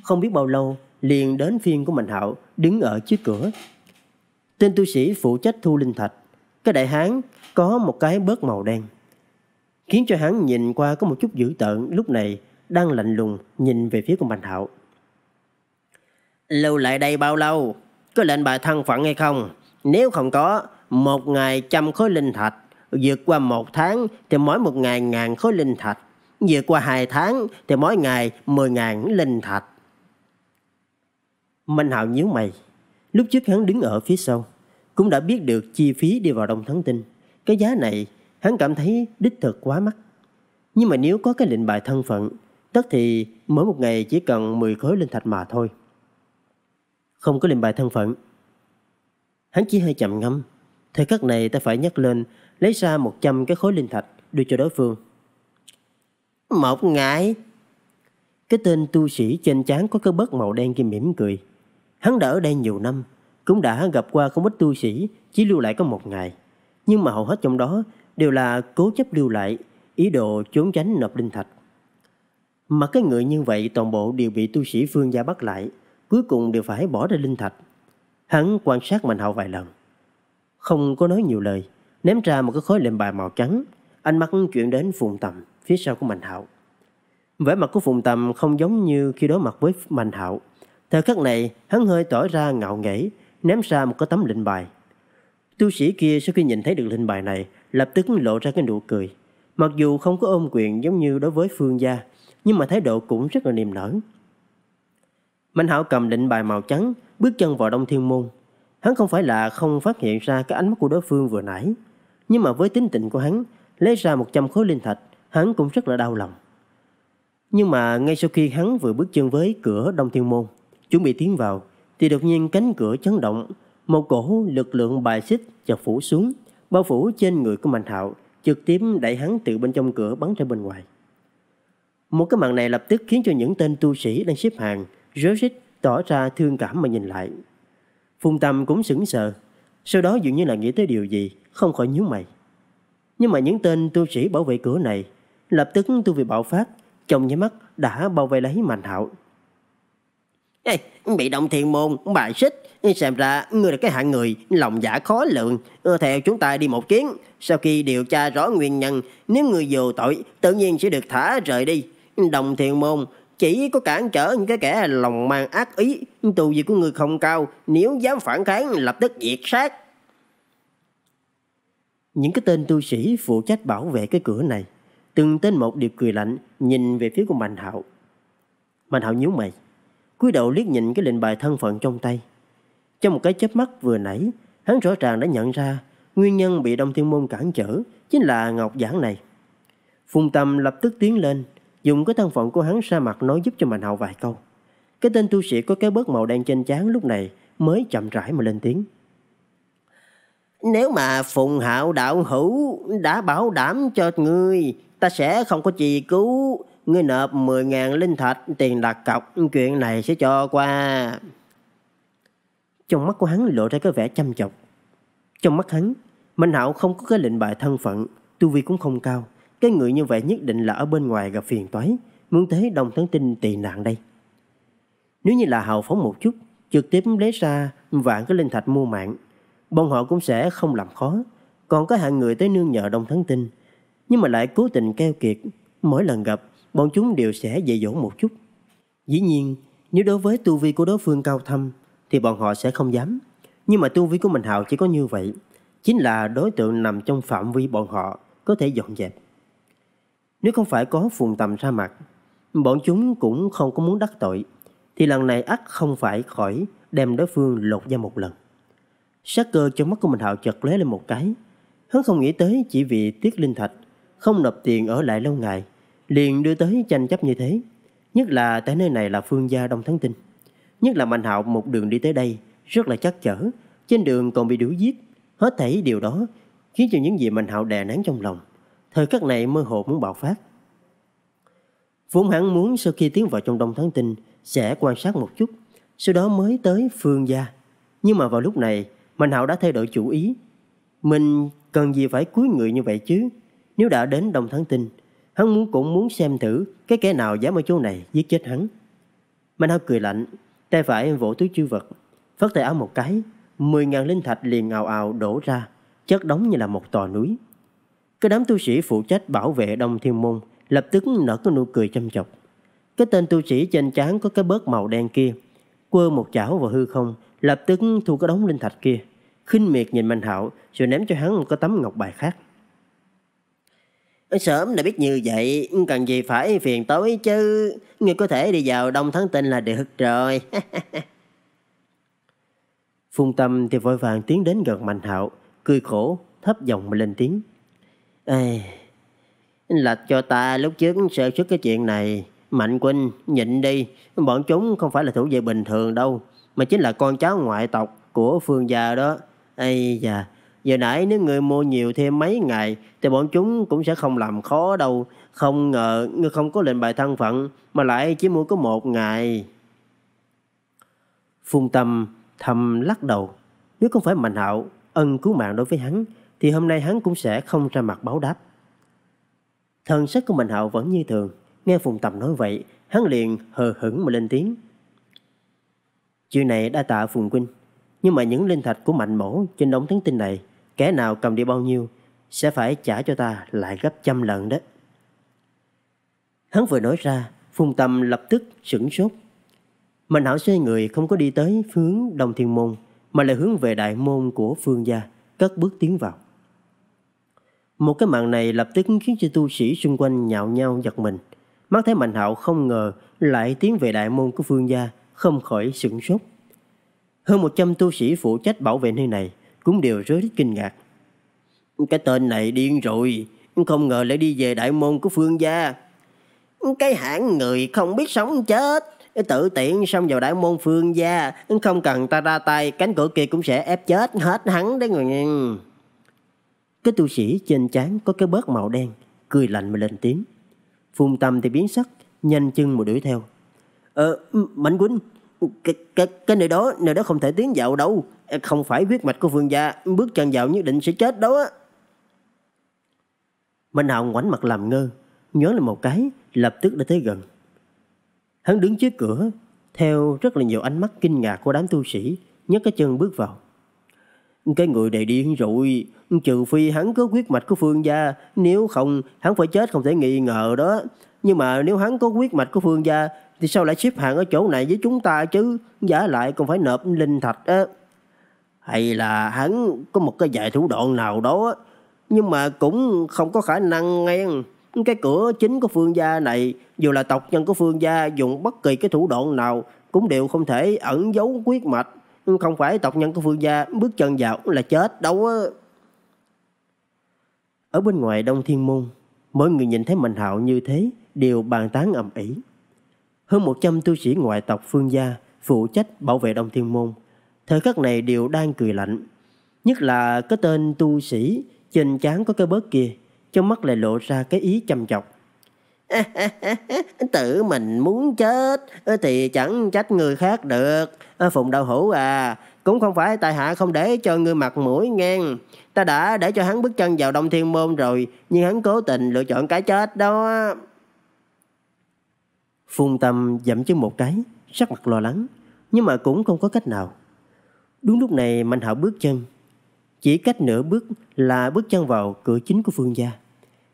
Không biết bao lâu, liền đến phiên của minh Hạo đứng ở trước cửa. Tên tu sĩ phụ trách thu linh thạch, cái đại hán có một cái bớt màu đen khiến cho hắn nhìn qua có một chút dữ tợn lúc này đang lạnh lùng nhìn về phía của Bành Hạo. Lưu lại đây bao lâu? Có lệnh bài thân phận hay không? Nếu không có, một ngày trăm khối linh thạch, vượt qua một tháng thì mỗi một ngày ngàn khối linh thạch, vượt qua hai tháng thì mỗi ngày mười ngàn linh thạch. Minh Hạo nhíu mày, lúc trước hắn đứng ở phía sau, cũng đã biết được chi phí đi vào Đông Thắng Tinh. Cái giá này hắn cảm thấy đích thực quá mắc. Nhưng mà nếu có cái lệnh bài thân phận, tất thì mỗi một ngày chỉ cần 10 khối linh thạch mà thôi. Không có lệnh bài thân phận. Hắn chỉ hơi chậm ngâm. Thời khắc này ta phải nhắc lên lấy ra 100 cái khối linh thạch đưa cho đối phương. Một ngày Cái tên tu sĩ trên trán có cái bớt màu đen kia mỉm cười Hắn đã ở đây nhiều năm Cũng đã gặp qua không ít tu sĩ Chỉ lưu lại có một ngày nhưng mà hầu hết trong đó đều là cố chấp lưu lại, ý đồ trốn tránh nộp linh thạch. Mà cái người như vậy toàn bộ đều bị tu sĩ phương gia bắt lại, cuối cùng đều phải bỏ ra linh thạch. Hắn quan sát Mạnh Hạo vài lần, không có nói nhiều lời, ném ra một cái khối lệnh bài màu trắng, ánh mắt chuyển đến Phùng Tầm phía sau của Mạnh Hạo. Vẻ mặt của Phùng Tầm không giống như khi đối mặt với Mạnh Hạo. Thời khắc này, hắn hơi tỏ ra ngạo nghễ, ném ra một cái tấm lệnh bài Tu sĩ kia sau khi nhìn thấy được linh bài này, lập tức lộ ra cái nụ cười. Mặc dù không có ôm quyền giống như đối với phương gia, nhưng mà thái độ cũng rất là niềm nở. Mạnh hảo cầm định bài màu trắng, bước chân vào Đông Thiên Môn. Hắn không phải là không phát hiện ra cái ánh mắt của đối phương vừa nãy, nhưng mà với tính tình của hắn, lấy ra 100 khối linh thạch, hắn cũng rất là đau lòng. Nhưng mà ngay sau khi hắn vừa bước chân với cửa Đông Thiên Môn, chuẩn bị tiến vào, thì đột nhiên cánh cửa chấn động, một cổ lực lượng bài xích chợt phủ xuống, bao phủ trên người của Mạnh Hạo, trực tiếp đẩy hắn từ bên trong cửa bắn ra bên ngoài. Một cái màn này lập tức khiến cho những tên tu sĩ đang xếp hàng rối rít tỏ ra thương cảm mà nhìn lại. Phùng Tâm cũng sững sờ, sau đó dường như là nghĩ tới điều gì, không khỏi nhíu mày. Nhưng mà những tên tu sĩ bảo vệ cửa này lập tức tu vi bạo phát, trong nháy mắt đã bao vây lấy Mạnh Hạo. Ê, bị động thiền môn, bài xích, Xem ra ngươi là cái hạng người lòng dạ khó lượng. Theo chúng ta đi một chuyến. Sau khi điều tra rõ nguyên nhân, nếu ngươi vô tội, tự nhiên sẽ được thả rời đi. Đồng thiền môn chỉ có cản trở những cái kẻ lòng mang ác ý. Tù gì của ngươi không cao, nếu dám phản kháng lập tức diệt sát. Những cái tên tu sĩ phụ trách bảo vệ cái cửa này, từng tên một đều cười lạnh, nhìn về phía của Mạnh Hạo. Mạnh Hạo nhíu mày, cúi đầu liếc nhìn cái lệnh bài thân phận trong tay. Trong một cái chớp mắt vừa nãy, hắn rõ ràng đã nhận ra nguyên nhân bị Đông Thiên Môn cản trở chính là Ngọc Giản này. Phùng Tâm lập tức tiến lên, dùng cái thân phận của hắn ra mặt nói giúp cho Mạnh Hạo vài câu. Cái tên tu sĩ có cái bớt màu đen trên trán lúc này mới chậm rãi mà lên tiếng. Nếu mà Phùng Hạo đạo hữu đã bảo đảm cho ngươi, ta sẽ không có gì cứu. Ngươi nộp 10.000 linh thạch tiền đặt cọc, chuyện này sẽ cho qua trong mắt của hắn lộ ra cái vẻ chăm chọc. Trong mắt hắn, minh Hạo không có cái lệnh bài thân phận, tu vi cũng không cao, cái người như vậy nhất định là ở bên ngoài gặp phiền toái, muốn thế đồng thắng tinh tị nạn đây. Nếu như là hào phóng một chút, trực tiếp lấy ra vạn cái linh thạch mua mạng, bọn họ cũng sẽ không làm khó. Còn có hạng người tới nương nhờ đồng thắng tinh, nhưng mà lại cố tình keo kiệt, mỗi lần gặp, bọn chúng đều sẽ dạy dỗ một chút. Dĩ nhiên, nếu đối với tu vi của đối phương cao thâm, thì bọn họ sẽ không dám. Nhưng mà tu vi của Minh Hạo chỉ có như vậy, chính là đối tượng nằm trong phạm vi bọn họ có thể dọn dẹp. Nếu không phải có phùng tầm ra mặt, bọn chúng cũng không có muốn đắc tội, thì lần này ắt không phải khỏi đem đối phương lột ra một lần. Sát cơ trong mắt của Minh Hạo chợt lóe lên một cái. Hắn không nghĩ tới chỉ vì tiếc linh thạch, không nộp tiền ở lại lâu ngày, liền đưa tới tranh chấp như thế. Nhất là tại nơi này là phương gia Đông Thắng Tinh. Nhất là Mạnh Hạo một đường đi tới đây rất là chắc chở, trên đường còn bị đuổi giết. Hết thảy điều đó khiến cho những gì Mạnh Hạo đè nén trong lòng, thời khắc này mơ hồ muốn bạo phát. Vốn hắn muốn sau khi tiến vào trong đông thắng tinh sẽ quan sát một chút, sau đó mới tới Phương gia. Nhưng mà vào lúc này, Mạnh Hạo đã thay đổi chủ ý. Mình cần gì phải cúi người như vậy chứ? Nếu đã đến đông thắng tinh, hắn muốn cũng muốn xem thử cái kẻ nào dám ở chỗ này giết chết hắn. Mạnh Hạo cười lạnh, tay phải em vỗ túi chư vật, phất tay áo một cái, 10.000 linh thạch liền ào ào đổ ra, chất đóng như là một tòa núi. Cái đám tu sĩ phụ trách bảo vệ Đông Thiên Môn lập tức nở cái nụ cười châm chọc. Cái tên tu sĩ trên trán có cái bớt màu đen kia, quơ một chảo vào hư không, lập tức thu cái đống linh thạch kia. khinh miệt nhìn Mạnh Hạo rồi ném cho hắn một cái tấm ngọc bài khác. Sớm đã biết như vậy, cần gì phải phiền tối chứ. Ngươi có thể đi vào đông thắng tinh là được rồi. Phung Tâm thì vội vàng tiến đến gần Mạnh Hạo, cười khổ, thấp giọng mà lên tiếng. Ê, lạch cho ta lúc trước sợ xuất cái chuyện này. Mạnh Quynh, nhịn đi, bọn chúng không phải là thủ vệ bình thường đâu, mà chính là con cháu ngoại tộc của phương gia đó. Ây da, Giờ nãy nếu ngươi mua nhiều thêm mấy ngày thì bọn chúng cũng sẽ không làm khó đâu. Không ngờ ngươi không có lệnh bài thân phận mà lại chỉ mua có một ngày. Phung Tâm thầm lắc đầu. Nếu không phải Mạnh Hạo ân cứu mạng đối với hắn thì hôm nay hắn cũng sẽ không ra mặt báo đáp. Thần sắc của Mạnh Hạo vẫn như thường. Nghe Phùng Tâm nói vậy hắn liền hờ hững mà lên tiếng. Chuyện này đã tạ Phùng Quynh, nhưng mà những linh thạch của mạnh mổ trên đống thắng tin này kẻ nào cầm đi bao nhiêu sẽ phải trả cho ta lại gấp trăm lần đó. Hắn vừa nói ra, Phùng Tâm lập tức sửng sốt. Mạnh Hảo xoay người không có đi tới hướng đồng Thiên Môn, mà lại hướng về đại môn của Phương Gia, cất bước tiến vào. Một cái mạng này lập tức khiến cho tu sĩ xung quanh nhạo nhau giật mình. Mắt thấy Mạnh Hạo không ngờ lại tiến về đại môn của Phương Gia, không khỏi sửng sốt. Hơn 100 tu sĩ phụ trách bảo vệ nơi này cũng đều rối kinh ngạc. Cái tên này điên rồi, không ngờ lại đi về đại môn của phương gia. Cái hãng người không biết sống chết, tự tiện xông vào đại môn phương gia, không cần ta ra tay, cánh cửa kia cũng sẽ ép chết hết hắn đấy người. Cái tu sĩ trên trán có cái bớt màu đen, cười lạnh mà lên tiếng. Phùng Tâm thì biến sắc, nhanh chân mà đuổi theo. Ờ, Mạnh Quýnh, cái, cái, cái nơi đó, nơi đó không thể tiến vào đâu không phải huyết mạch của Vương gia, bước chân vào nhất định sẽ chết đó á. Minh hồng ngoảnh mặt làm ngơ, nhớ là một cái, lập tức đã tới gần. Hắn đứng trước cửa, theo rất là nhiều ánh mắt kinh ngạc của đám tu sĩ, nhấc cái chân bước vào. Cái người đầy điên rồi, trừ phi hắn có huyết mạch của Phương gia, nếu không hắn phải chết không thể nghi ngờ đó. Nhưng mà nếu hắn có huyết mạch của Phương gia thì sao lại xếp hạng ở chỗ này với chúng ta chứ? Giả lại còn phải nộp linh thạch á hay là hắn có một cái vài thủ đoạn nào đó nhưng mà cũng không có khả năng ngăn cái cửa chính của phương gia này dù là tộc nhân của phương gia dùng bất kỳ cái thủ đoạn nào cũng đều không thể ẩn giấu quyết mạch không phải tộc nhân của phương gia bước chân vào là chết đâu á ở bên ngoài đông thiên môn mỗi người nhìn thấy mạnh hạo như thế đều bàn tán ầm ĩ hơn một trăm tu sĩ ngoại tộc phương gia phụ trách bảo vệ đông thiên môn thời khắc này đều đang cười lạnh. Nhất là cái tên tu sĩ trên chán có cái bớt kia, trong mắt lại lộ ra cái ý chăm chọc. Tự mình muốn chết thì chẳng trách người khác được. À, Phùng đạo hữu à, cũng không phải tại hạ không để cho ngươi mặt mũi ngang. Ta đã để cho hắn bước chân vào Đông Thiên Môn rồi, nhưng hắn cố tình lựa chọn cái chết đó. Phùng Tâm dậm chân một cái, sắc mặt lo lắng, nhưng mà cũng không có cách nào. Đúng lúc này Mạnh Hạo bước chân, chỉ cách nửa bước là bước chân vào cửa chính của Phương gia.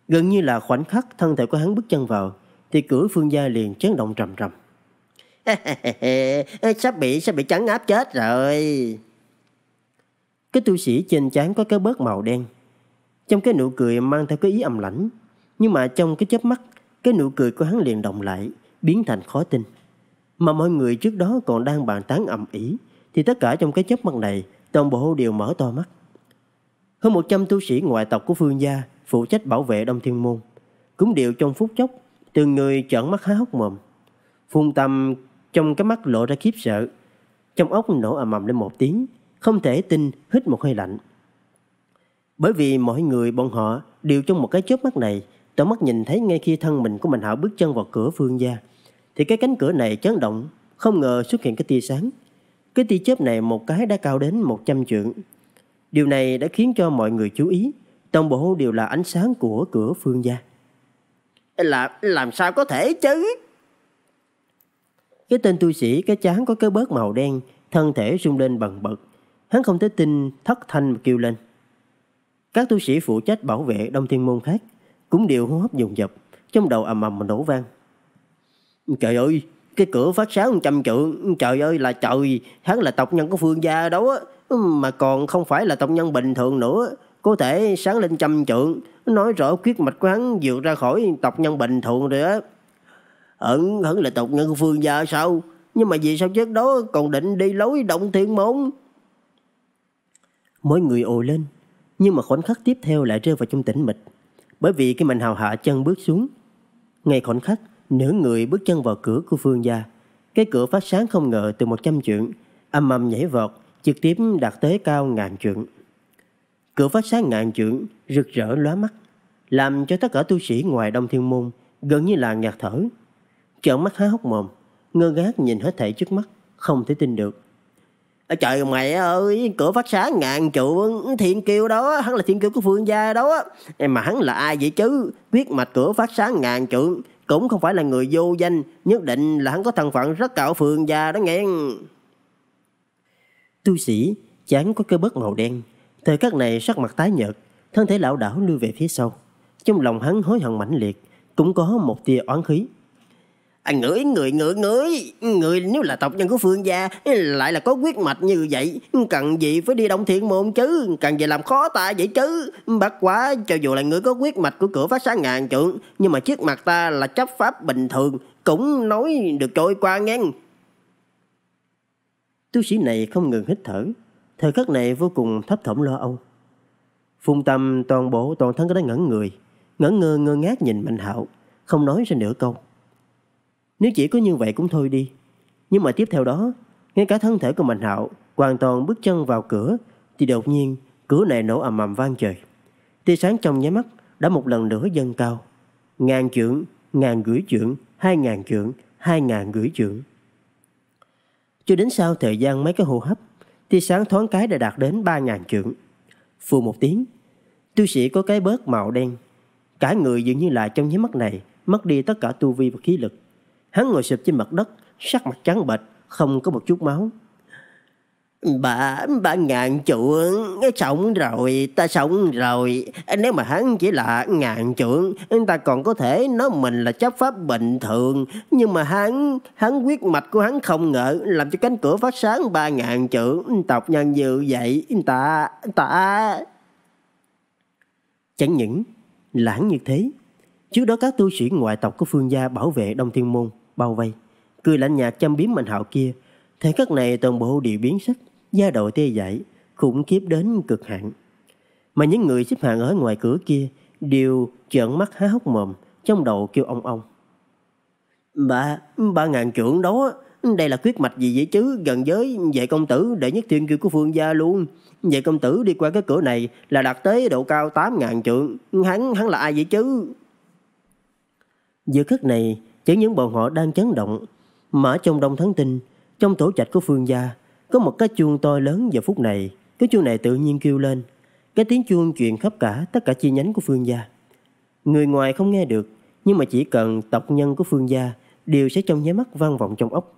Gần như là khoảnh khắc thân thể của hắn bước chân vào thì cửa Phương gia liền chấn động trầm trầm. sắp bị sắp bị trắng áp chết rồi. Cái tu sĩ trên trán có cái bớt màu đen. Trong cái nụ cười mang theo cái ý âm lãnh, nhưng mà trong cái chớp mắt, cái nụ cười của hắn liền động lại, biến thành khó tin. Mà mọi người trước đó còn đang bàn tán ầm ĩ, thì tất cả trong cái chớp mắt này, toàn bộ đều mở to mắt. Hơn 100 tu sĩ ngoại tộc của Phương gia phụ trách bảo vệ Đông Thiên Môn, cũng đều trong phút chốc, từng người trợn mắt há hốc mồm. Phùng Tâm trong cái mắt lộ ra khiếp sợ, trong óc nổ ầm ầm lên một tiếng, không thể tin hít một hơi lạnh. Bởi vì mọi người bọn họ đều trong một cái chớp mắt này, tỏ mắt nhìn thấy ngay khi thân mình của mình Hạo bước chân vào cửa Phương gia, thì cái cánh cửa này chấn động, không ngờ xuất hiện cái tia sáng, cái tia chớp này một cái đã cao đến 100 trượng. Điều này đã khiến cho mọi người chú ý, toàn bộ đều là ánh sáng của cửa phương gia. Là làm sao có thể chứ? Cái tên tu sĩ cái chán có cái bớt màu đen, thân thể rung lên bần bật. Hắn không thể tin thất thanh mà kêu lên. Các tu sĩ phụ trách bảo vệ đông thiên môn khác cũng đều hô hấp dồn dập, trong đầu ầm ầm nổ vang. Trời ơi, cái cửa phát sáng trăm trượng trời ơi là trời hắn là tộc nhân của phương gia đó á ừ, mà còn không phải là tộc nhân bình thường nữa có thể sáng lên trăm trượng nói rõ quyết mạch của hắn vượt ra khỏi tộc nhân bình thường rồi á ẩn hắn là tộc nhân của phương gia sao nhưng mà vì sao trước đó còn định đi lối động thiên môn Mỗi người ồ lên Nhưng mà khoảnh khắc tiếp theo lại rơi vào trong tĩnh mịch Bởi vì cái mảnh hào hạ chân bước xuống Ngay khoảnh khắc nửa người bước chân vào cửa của Phương gia. Cái cửa phát sáng không ngờ từ 100 trượng, âm âm nhảy vọt, trực tiếp đạt tới cao ngàn trượng. Cửa phát sáng ngàn trượng, rực rỡ lóa mắt, làm cho tất cả tu sĩ ngoài Đông Thiên Môn gần như là ngạt thở. Trợn mắt há hốc mồm, ngơ ngác nhìn hết thảy trước mắt, không thể tin được. À, trời mày ơi, cửa phát sáng ngàn trượng, thiên kiêu đó, hắn là thiên kiêu của phương gia đó. Mà hắn là ai vậy chứ? biết mạch cửa phát sáng ngàn trượng, cũng không phải là người vô danh, nhất định là hắn có thân phận rất cao phường già đó nghe. Tu sĩ chán có cơ bớt màu đen, thời khắc này sắc mặt tái nhợt, thân thể lão đảo lùi về phía sau. Trong lòng hắn hối hận mãnh liệt, cũng có một tia oán khí. À, ngửi người ngửi ngửi Người nếu là tộc nhân của phương gia Lại là có quyết mạch như vậy Cần gì phải đi động thiện môn chứ Cần gì làm khó ta vậy chứ Bắt quá cho dù là người có quyết mạch của cửa phát sáng ngàn trượng Nhưng mà trước mặt ta là chấp pháp bình thường Cũng nói được trôi qua ngang Tu sĩ này không ngừng hít thở Thời khắc này vô cùng thấp thỏm lo âu Phung tâm toàn bộ toàn thân cái đó ngẩn người Ngẩn ngơ ngơ ngác nhìn Mạnh Hạo Không nói ra nửa câu nếu chỉ có như vậy cũng thôi đi. Nhưng mà tiếp theo đó, ngay cả thân thể của Mạnh Hạo hoàn toàn bước chân vào cửa thì đột nhiên cửa này nổ ầm ầm vang trời. Tia sáng trong nháy mắt đã một lần nữa dâng cao. Ngàn trượng, ngàn gửi trượng, hai ngàn trượng, hai ngàn gửi trượng. Cho đến sau thời gian mấy cái hô hấp, tia sáng thoáng cái đã đạt đến ba ngàn trượng. Phù một tiếng, tu sĩ có cái bớt màu đen. Cả người dường như là trong nháy mắt này mất đi tất cả tu vi và khí lực. Hắn ngồi sụp trên mặt đất, sắc mặt trắng bệch, không có một chút máu. Bà, bà ngàn trưởng, sống rồi, ta sống rồi. Nếu mà hắn chỉ là ngàn trưởng, ta còn có thể nói mình là chấp pháp bình thường. Nhưng mà hắn, hắn quyết mạch của hắn không ngỡ làm cho cánh cửa phát sáng ba ngàn trưởng. Tộc nhân như vậy, ta, ta... Chẳng những lãng như thế, trước đó các tu sĩ ngoại tộc của phương gia bảo vệ Đông Thiên Môn bao vây cười lạnh nhạt chăm biếm mạnh hạo kia thế cất này toàn bộ đều biến sắc da đầu tê dại khủng khiếp đến cực hạn mà những người xếp hàng ở ngoài cửa kia đều trợn mắt há hốc mồm trong đầu kêu ông ông. ba ba ngàn trưởng đó đây là quyết mạch gì vậy chứ gần giới vậy công tử đệ nhất thiên kiêu của phương gia luôn vậy công tử đi qua cái cửa này là đạt tới độ cao tám ngàn trượng hắn hắn là ai vậy chứ giữa khắc này chỉ những bọn họ đang chấn động, mà trong đông thắng tinh, trong tổ trạch của Phương gia, có một cái chuông to lớn vào phút này. Cái chuông này tự nhiên kêu lên. Cái tiếng chuông truyền khắp cả tất cả chi nhánh của Phương gia. Người ngoài không nghe được, nhưng mà chỉ cần tộc nhân của Phương gia đều sẽ trong nháy mắt vang vọng trong ốc.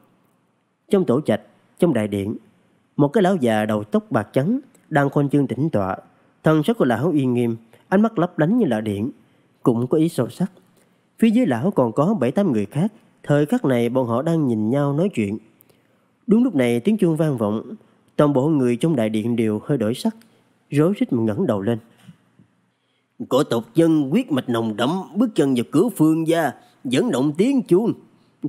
Trong tổ trạch, trong đại điện, một cái lão già đầu tóc bạc trắng đang khôn chương tĩnh tọa, thần sắc của lão uy nghiêm, ánh mắt lấp lánh như là điện, cũng có ý sâu sắc. Phía dưới lão còn có bảy tám người khác. Thời khắc này bọn họ đang nhìn nhau nói chuyện. Đúng lúc này tiếng chuông vang vọng. Toàn bộ người trong đại điện đều hơi đổi sắc. Rối rít ngẩng đầu lên. Cổ tộc dân quyết mạch nồng đậm bước chân vào cửa phương gia. Dẫn động tiếng chuông.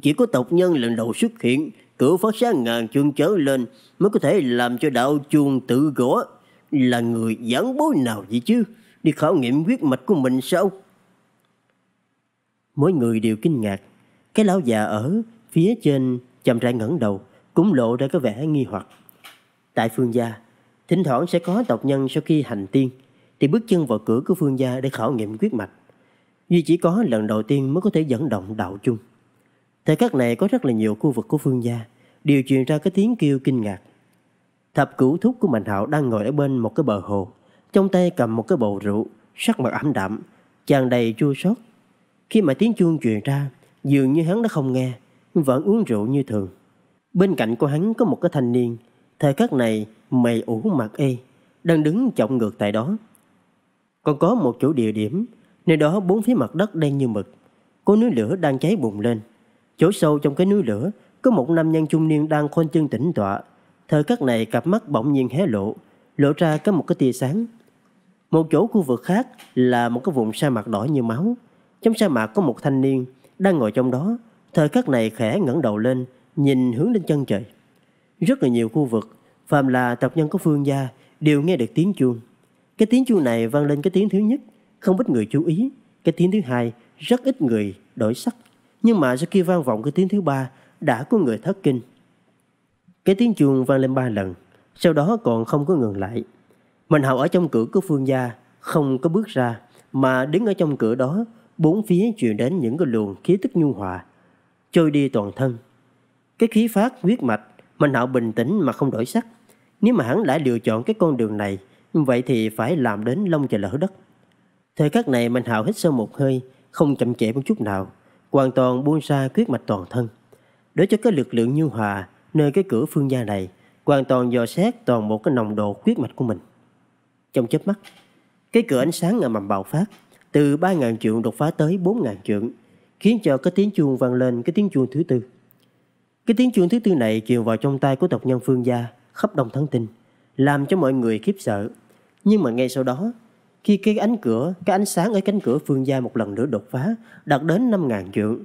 Chỉ có tộc nhân lần đầu xuất hiện. Cửa phát sáng ngàn chuông chớ lên. Mới có thể làm cho đạo chuông tự gõ. Là người giảng bối nào vậy chứ? Đi khảo nghiệm quyết mạch của mình sao? mỗi người đều kinh ngạc. Cái lão già ở phía trên chậm rãi ngẩng đầu, cũng lộ ra cái vẻ nghi hoặc. Tại phương gia, thỉnh thoảng sẽ có tộc nhân sau khi hành tiên thì bước chân vào cửa của phương gia để khảo nghiệm quyết mạch. Duy chỉ có lần đầu tiên mới có thể dẫn động đạo chung. Thời khắc này có rất là nhiều khu vực của phương gia đều truyền ra cái tiếng kêu kinh ngạc. Thập cửu thúc của Mạnh Hạo đang ngồi ở bên một cái bờ hồ, trong tay cầm một cái bầu rượu, sắc mặt ảm đạm, tràn đầy chua xót khi mà tiếng chuông truyền ra, dường như hắn đã không nghe, vẫn uống rượu như thường. Bên cạnh của hắn có một cái thanh niên, thời khắc này mày ủ mặt y, đang đứng chọng ngược tại đó. Còn có một chỗ địa điểm, nơi đó bốn phía mặt đất đen như mực, có núi lửa đang cháy bùng lên. Chỗ sâu trong cái núi lửa có một nam nhân trung niên đang khôn chân tĩnh tọa. Thời khắc này cặp mắt bỗng nhiên hé lộ, lộ ra có một cái tia sáng. Một chỗ khu vực khác là một cái vùng sa mạc đỏ như máu, trong sa mạc có một thanh niên đang ngồi trong đó, thời khắc này khẽ ngẩng đầu lên, nhìn hướng lên chân trời. Rất là nhiều khu vực, phàm là tộc nhân có phương gia đều nghe được tiếng chuông. Cái tiếng chuông này vang lên cái tiếng thứ nhất, không ít người chú ý, cái tiếng thứ hai rất ít người đổi sắc, nhưng mà sau khi vang vọng cái tiếng thứ ba đã có người thất kinh. Cái tiếng chuông vang lên ba lần, sau đó còn không có ngừng lại. Mình Hậu ở trong cửa của Phương gia, không có bước ra mà đứng ở trong cửa đó bốn phía truyền đến những cái luồng khí tức nhu hòa, trôi đi toàn thân. Cái khí phát huyết mạch, minh Hạo bình tĩnh mà không đổi sắc. Nếu mà hắn đã lựa chọn cái con đường này, vậy thì phải làm đến long trời lở đất. Thời khắc này minh Hạo hít sâu một hơi, không chậm trễ một chút nào, hoàn toàn buông ra quyết mạch toàn thân, để cho cái lực lượng nhu hòa nơi cái cửa phương gia này hoàn toàn dò xét toàn bộ cái nồng độ quyết mạch của mình. Trong chớp mắt, cái cửa ánh sáng ngầm mầm bạo phát, từ 3.000 trượng đột phá tới 4.000 trượng, khiến cho cái tiếng chuông vang lên cái tiếng chuông thứ tư. Cái tiếng chuông thứ tư này truyền vào trong tay của tộc nhân Phương gia khắp Đông Thắng Tinh, làm cho mọi người khiếp sợ. Nhưng mà ngay sau đó, khi cái ánh cửa, cái ánh sáng ở cánh cửa Phương gia một lần nữa đột phá, đạt đến 5.000 trượng,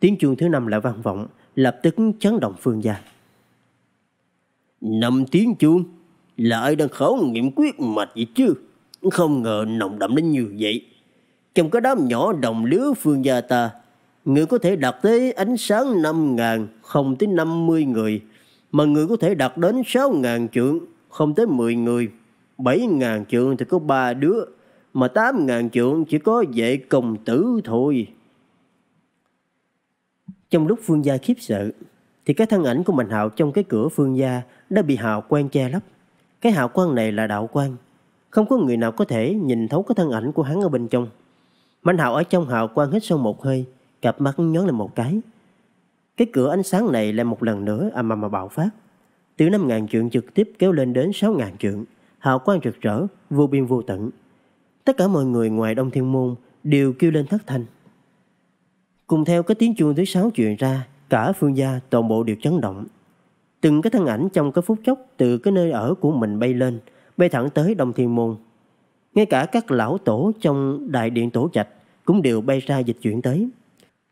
tiếng chuông thứ năm lại vang vọng, lập tức chấn động Phương gia. Năm tiếng chuông, là ai đang khảo nghiệm quyết mạch vậy chứ, không ngờ nồng đậm đến như vậy trong cái đám nhỏ đồng lứa phương gia ta, người có thể đạt tới ánh sáng năm ngàn, không tới năm mươi người, mà người có thể đạt đến sáu ngàn trượng, không tới mười người, bảy ngàn trượng thì có ba đứa, mà tám ngàn trượng chỉ có vệ công tử thôi. Trong lúc Phương Gia khiếp sợ, thì cái thân ảnh của mình Hạo trong cái cửa Phương Gia đã bị hạo quan che lấp. Cái hạo quan này là đạo quan, không có người nào có thể nhìn thấu cái thân ảnh của hắn ở bên trong. Mạnh hạo ở trong hào quang hít sâu một hơi, cặp mắt nhón lên một cái. Cái cửa ánh sáng này lại một lần nữa ầm à ầm mà bạo phát. Từ năm ngàn trượng trực tiếp kéo lên đến sáu ngàn trượng, hào quang rực rỡ, vô biên vô tận. Tất cả mọi người ngoài Đông Thiên Môn đều kêu lên thất thanh. Cùng theo cái tiếng chuông thứ sáu truyền ra, cả phương gia toàn bộ đều chấn động. Từng cái thân ảnh trong cái phút chốc từ cái nơi ở của mình bay lên, bay thẳng tới Đông Thiên Môn, ngay cả các lão tổ trong đại điện tổ trạch cũng đều bay ra dịch chuyển tới.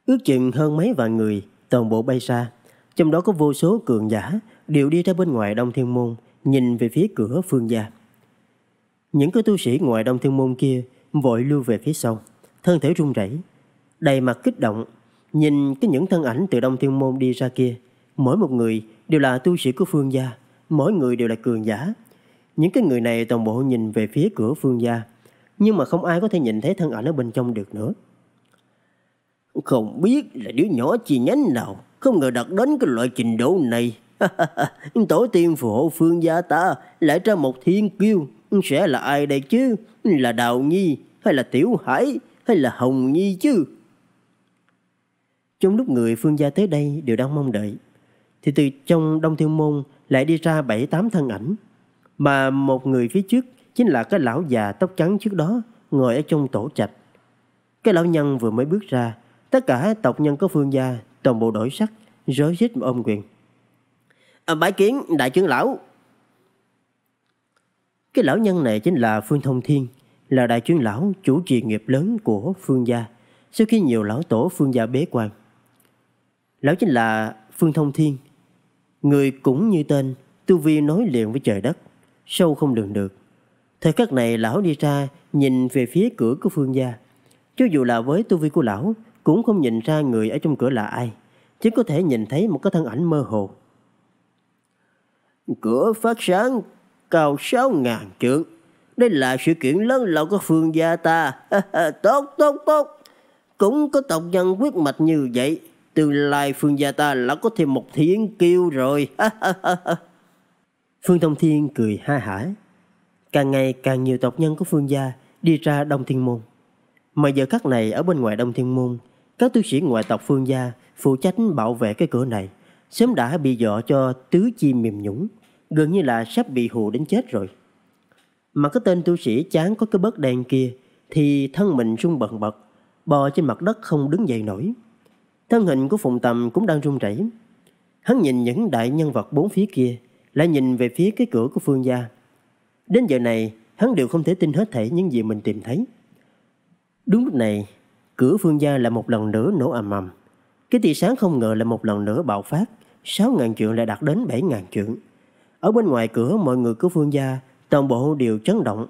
Ước chừng hơn mấy vạn người toàn bộ bay ra, trong đó có vô số cường giả đều đi ra bên ngoài Đông Thiên Môn, nhìn về phía cửa phương gia. Những cái tu sĩ ngoài Đông Thiên Môn kia vội lưu về phía sau, thân thể run rẩy, đầy mặt kích động, nhìn cái những thân ảnh từ Đông Thiên Môn đi ra kia, mỗi một người đều là tu sĩ của phương gia, mỗi người đều là cường giả, những cái người này toàn bộ nhìn về phía cửa Phương gia, nhưng mà không ai có thể nhìn thấy thân ảnh ở bên trong được nữa. Không biết là đứa nhỏ chi nhánh nào, không ngờ đặt đến cái loại trình độ này. Tổ tiên phụ hộ Phương gia ta lại ra một thiên kiêu, sẽ là ai đây chứ? Là Đào Nhi hay là Tiểu Hải hay là Hồng Nhi chứ? Trong lúc người Phương gia tới đây đều đang mong đợi, thì từ trong Đông Thiên Môn lại đi ra bảy tám thân ảnh mà một người phía trước chính là cái lão già tóc trắng trước đó ngồi ở trong tổ trạch. Cái lão nhân vừa mới bước ra, tất cả tộc nhân có phương gia toàn bộ đổi sắc, rối rít ôm quyền. À, bái kiến đại trưởng lão. Cái lão nhân này chính là Phương Thông Thiên, là đại trưởng lão chủ trì nghiệp lớn của Phương gia sau khi nhiều lão tổ Phương gia bế quan. Lão chính là Phương Thông Thiên, người cũng như tên, tu vi nối liền với trời đất sâu không lường được. Thời khắc này lão đi ra nhìn về phía cửa của Phương gia. Cho dù là với tu vi của lão cũng không nhìn ra người ở trong cửa là ai, chỉ có thể nhìn thấy một cái thân ảnh mơ hồ. Cửa phát sáng cao sáu ngàn trượng. Đây là sự kiện lớn lao của Phương gia ta. tốt, tốt, tốt. Cũng có tộc nhân quyết mạch như vậy. Tương lai Phương gia ta là có thêm một thiến kiêu rồi. Phương Thông Thiên cười ha hả. Càng ngày càng nhiều tộc nhân của Phương gia đi ra Đông Thiên Môn. Mà giờ khắc này ở bên ngoài Đông Thiên Môn, các tu sĩ ngoại tộc Phương gia phụ trách bảo vệ cái cửa này, sớm đã bị dọ cho tứ chi mềm nhũn, gần như là sắp bị hù đến chết rồi. Mà cái tên tu sĩ chán có cái bớt đèn kia thì thân mình rung bần bật, bò trên mặt đất không đứng dậy nổi. Thân hình của Phùng Tầm cũng đang run rẩy. Hắn nhìn những đại nhân vật bốn phía kia, lại nhìn về phía cái cửa của Phương gia. Đến giờ này, hắn đều không thể tin hết thảy những gì mình tìm thấy. Đúng lúc này, cửa Phương gia lại một lần nữa nổ ầm ầm. Cái tia sáng không ngờ là một lần nữa bạo phát, 6.000 chuyện lại đạt đến 7.000 chuyện. Ở bên ngoài cửa mọi người của Phương gia toàn bộ đều chấn động.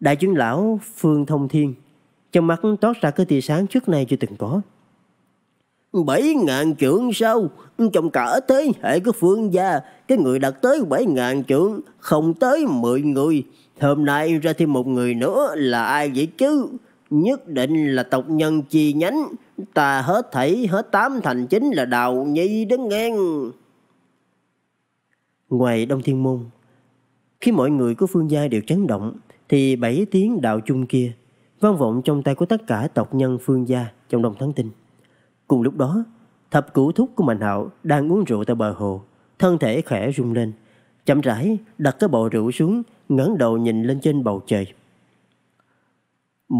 Đại trưởng lão Phương Thông Thiên trong mắt toát ra cái tia sáng trước nay chưa từng có bảy ngàn trưởng sau trong cả thế hệ của phương gia cái người đạt tới bảy ngàn trưởng không tới mười người hôm nay ra thêm một người nữa là ai vậy chứ nhất định là tộc nhân chi nhánh ta hết thảy hết tám thành chính là đào nhi đến ngang ngoài đông thiên môn khi mọi người của phương gia đều chấn động thì bảy tiếng đạo chung kia vang vọng trong tay của tất cả tộc nhân phương gia trong đồng thắng tinh Cùng lúc đó, thập cửu thúc của Mạnh Hạo đang uống rượu tại bờ hồ, thân thể khẽ rung lên, chậm rãi đặt cái bầu rượu xuống, ngẩng đầu nhìn lên trên bầu trời.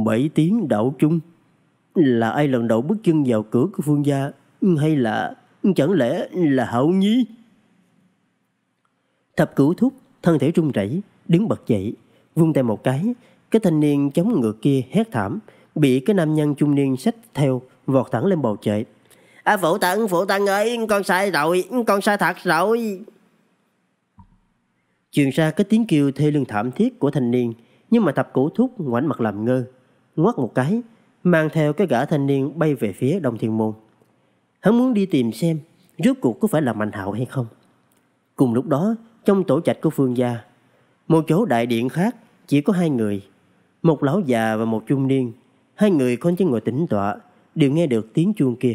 Bảy tiếng đậu chung là ai lần đầu bước chân vào cửa của phương gia hay là chẳng lẽ là hậu nhi? Thập cửu thúc thân thể run rẩy đứng bật dậy, vung tay một cái, cái thanh niên chống ngược kia hét thảm, bị cái nam nhân trung niên xách theo vọt thẳng lên bầu trời. À, phụ thân, phụ thân ơi, con sai rồi, con sai thật rồi. Truyền ra cái tiếng kêu thê lương thảm thiết của thanh niên, nhưng mà thập cổ thúc ngoảnh mặt làm ngơ, ngoắt một cái, mang theo cái gã thanh niên bay về phía Đông Thiên Môn. Hắn muốn đi tìm xem rốt cuộc có phải là Mạnh Hạo hay không. Cùng lúc đó, trong tổ trạch của Phương gia, một chỗ đại điện khác chỉ có hai người, một lão già và một trung niên. Hai người con chỉ ngồi tĩnh tọa, đều nghe được tiếng chuông kia.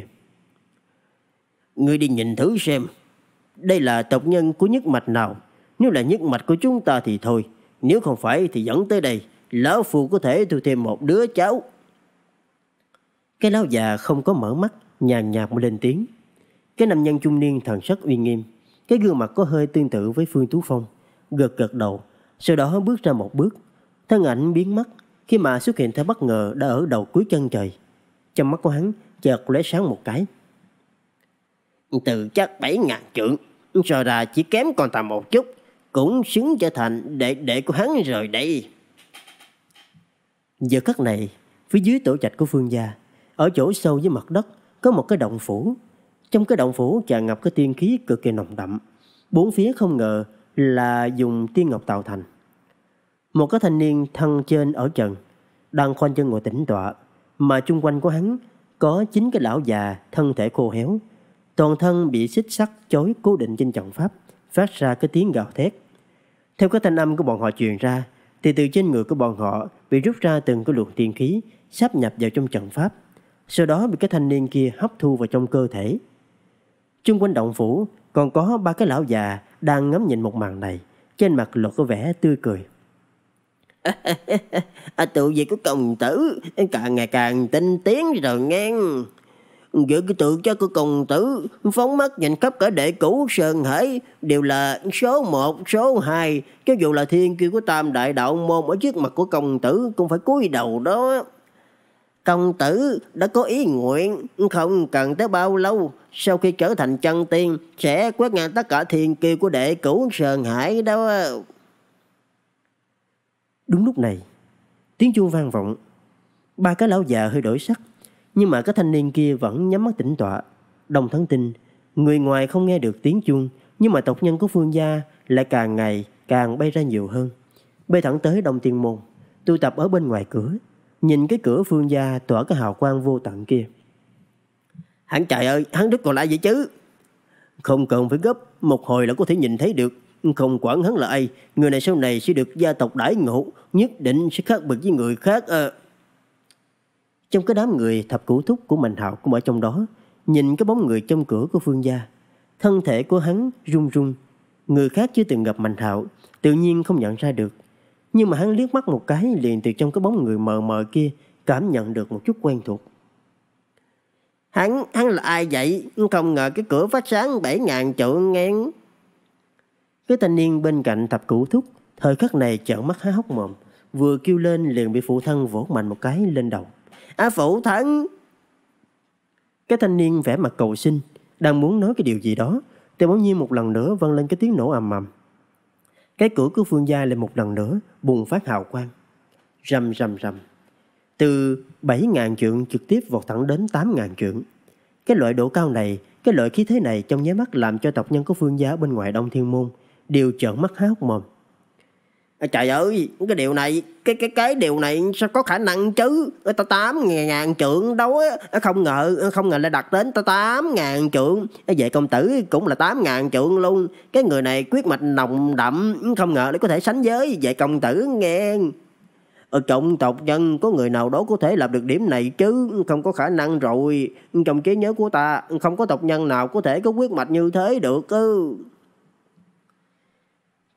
Ngươi đi nhìn thử xem, đây là tộc nhân của nhất mạch nào? Nếu là nhất mạch của chúng ta thì thôi, nếu không phải thì dẫn tới đây, lão phu có thể thu thêm một đứa cháu. Cái lão già không có mở mắt, nhàn nhạt mà lên tiếng. Cái nam nhân trung niên thần sắc uy nghiêm, cái gương mặt có hơi tương tự với Phương Tú Phong, gật gật đầu, sau đó bước ra một bước, thân ảnh biến mất khi mà xuất hiện theo bất ngờ đã ở đầu cuối chân trời. Trong mắt của hắn chợt lóe sáng một cái. Từ chắc bảy ngàn trượng, rồi ra chỉ kém còn tầm một chút, cũng xứng trở thành đệ đệ của hắn rồi đây. Giờ khắc này, phía dưới tổ trạch của Phương gia, ở chỗ sâu dưới mặt đất có một cái động phủ. Trong cái động phủ tràn ngập cái tiên khí cực kỳ nồng đậm. Bốn phía không ngờ là dùng tiên ngọc tạo thành. Một cái thanh niên thân trên ở trần đang khoanh chân ngồi tĩnh tọa, mà chung quanh của hắn có chín cái lão già thân thể khô héo, toàn thân bị xích sắt chói cố định trên trận pháp, phát ra cái tiếng gào thét. Theo cái thanh âm của bọn họ truyền ra, thì từ trên người của bọn họ bị rút ra từng cái luồng tiên khí sáp nhập vào trong trận pháp, sau đó bị cái thanh niên kia hấp thu vào trong cơ thể. Chung quanh động phủ còn có ba cái lão già đang ngắm nhìn một màn này, trên mặt lộ có vẻ tươi cười à, tự gì của công tử càng ngày càng tinh tiến rồi nghe giữa cái tự cho của công tử phóng mắt nhìn khắp cả đệ cũ sơn hải đều là số một số hai cho dù là thiên kiêu của tam đại đạo môn ở trước mặt của công tử cũng phải cúi đầu đó công tử đã có ý nguyện không cần tới bao lâu sau khi trở thành chân tiên sẽ quét ngang tất cả thiên kiêu của đệ cũ sơn hải đó Đúng lúc này, tiếng chuông vang vọng. Ba cái lão già hơi đổi sắc, nhưng mà cái thanh niên kia vẫn nhắm mắt tĩnh tọa. Đồng thắng tin, người ngoài không nghe được tiếng chuông, nhưng mà tộc nhân của Phương gia lại càng ngày càng bay ra nhiều hơn. Bay thẳng tới đồng tiền Môn, tụ tập ở bên ngoài cửa, nhìn cái cửa Phương gia tỏa cái hào quang vô tận kia. Hắn trời ơi, hắn đứt còn lại vậy chứ. Không cần phải gấp, một hồi là có thể nhìn thấy được không quản hắn là ai, người này sau này sẽ được gia tộc đãi ngộ, nhất định sẽ khác biệt với người khác. À. Trong cái đám người thập cửu thúc của Mạnh Hạo cũng ở trong đó, nhìn cái bóng người trong cửa của Phương gia, thân thể của hắn run run. Người khác chưa từng gặp Mạnh Hạo, tự nhiên không nhận ra được. Nhưng mà hắn liếc mắt một cái liền từ trong cái bóng người mờ mờ kia cảm nhận được một chút quen thuộc. Hắn, hắn là ai vậy? Không ngờ cái cửa phát sáng 7.000 triệu ngang. Cái thanh niên bên cạnh thập cửu thúc Thời khắc này trợn mắt há hốc mồm Vừa kêu lên liền bị phụ thân vỗ mạnh một cái lên đầu a phụ thân Cái thanh niên vẻ mặt cầu xin Đang muốn nói cái điều gì đó Thì bỗng nhiên một lần nữa vang lên cái tiếng nổ ầm ầm Cái cửa của phương gia lại một lần nữa Bùng phát hào quang Rầm rầm rầm Từ 7.000 trượng trực tiếp vọt thẳng đến 8.000 trượng Cái loại độ cao này Cái loại khí thế này trong nháy mắt Làm cho tộc nhân của phương gia bên ngoài Đông Thiên Môn đều trợn mắt há hốc mồm. À, trời ơi, cái điều này, cái cái cái điều này sao có khả năng chứ? Ta tám ngàn trưởng đâu á, không ngờ, không ngờ lại đặt đến ta tám ngàn trưởng. Vậy công tử cũng là tám ngàn trưởng luôn. Cái người này quyết mạch nồng đậm, không ngờ lại có thể sánh với vậy công tử nghe. Ở trong tộc nhân có người nào đó có thể làm được điểm này chứ không có khả năng rồi. Trong trí nhớ của ta không có tộc nhân nào có thể có quyết mạch như thế được ư.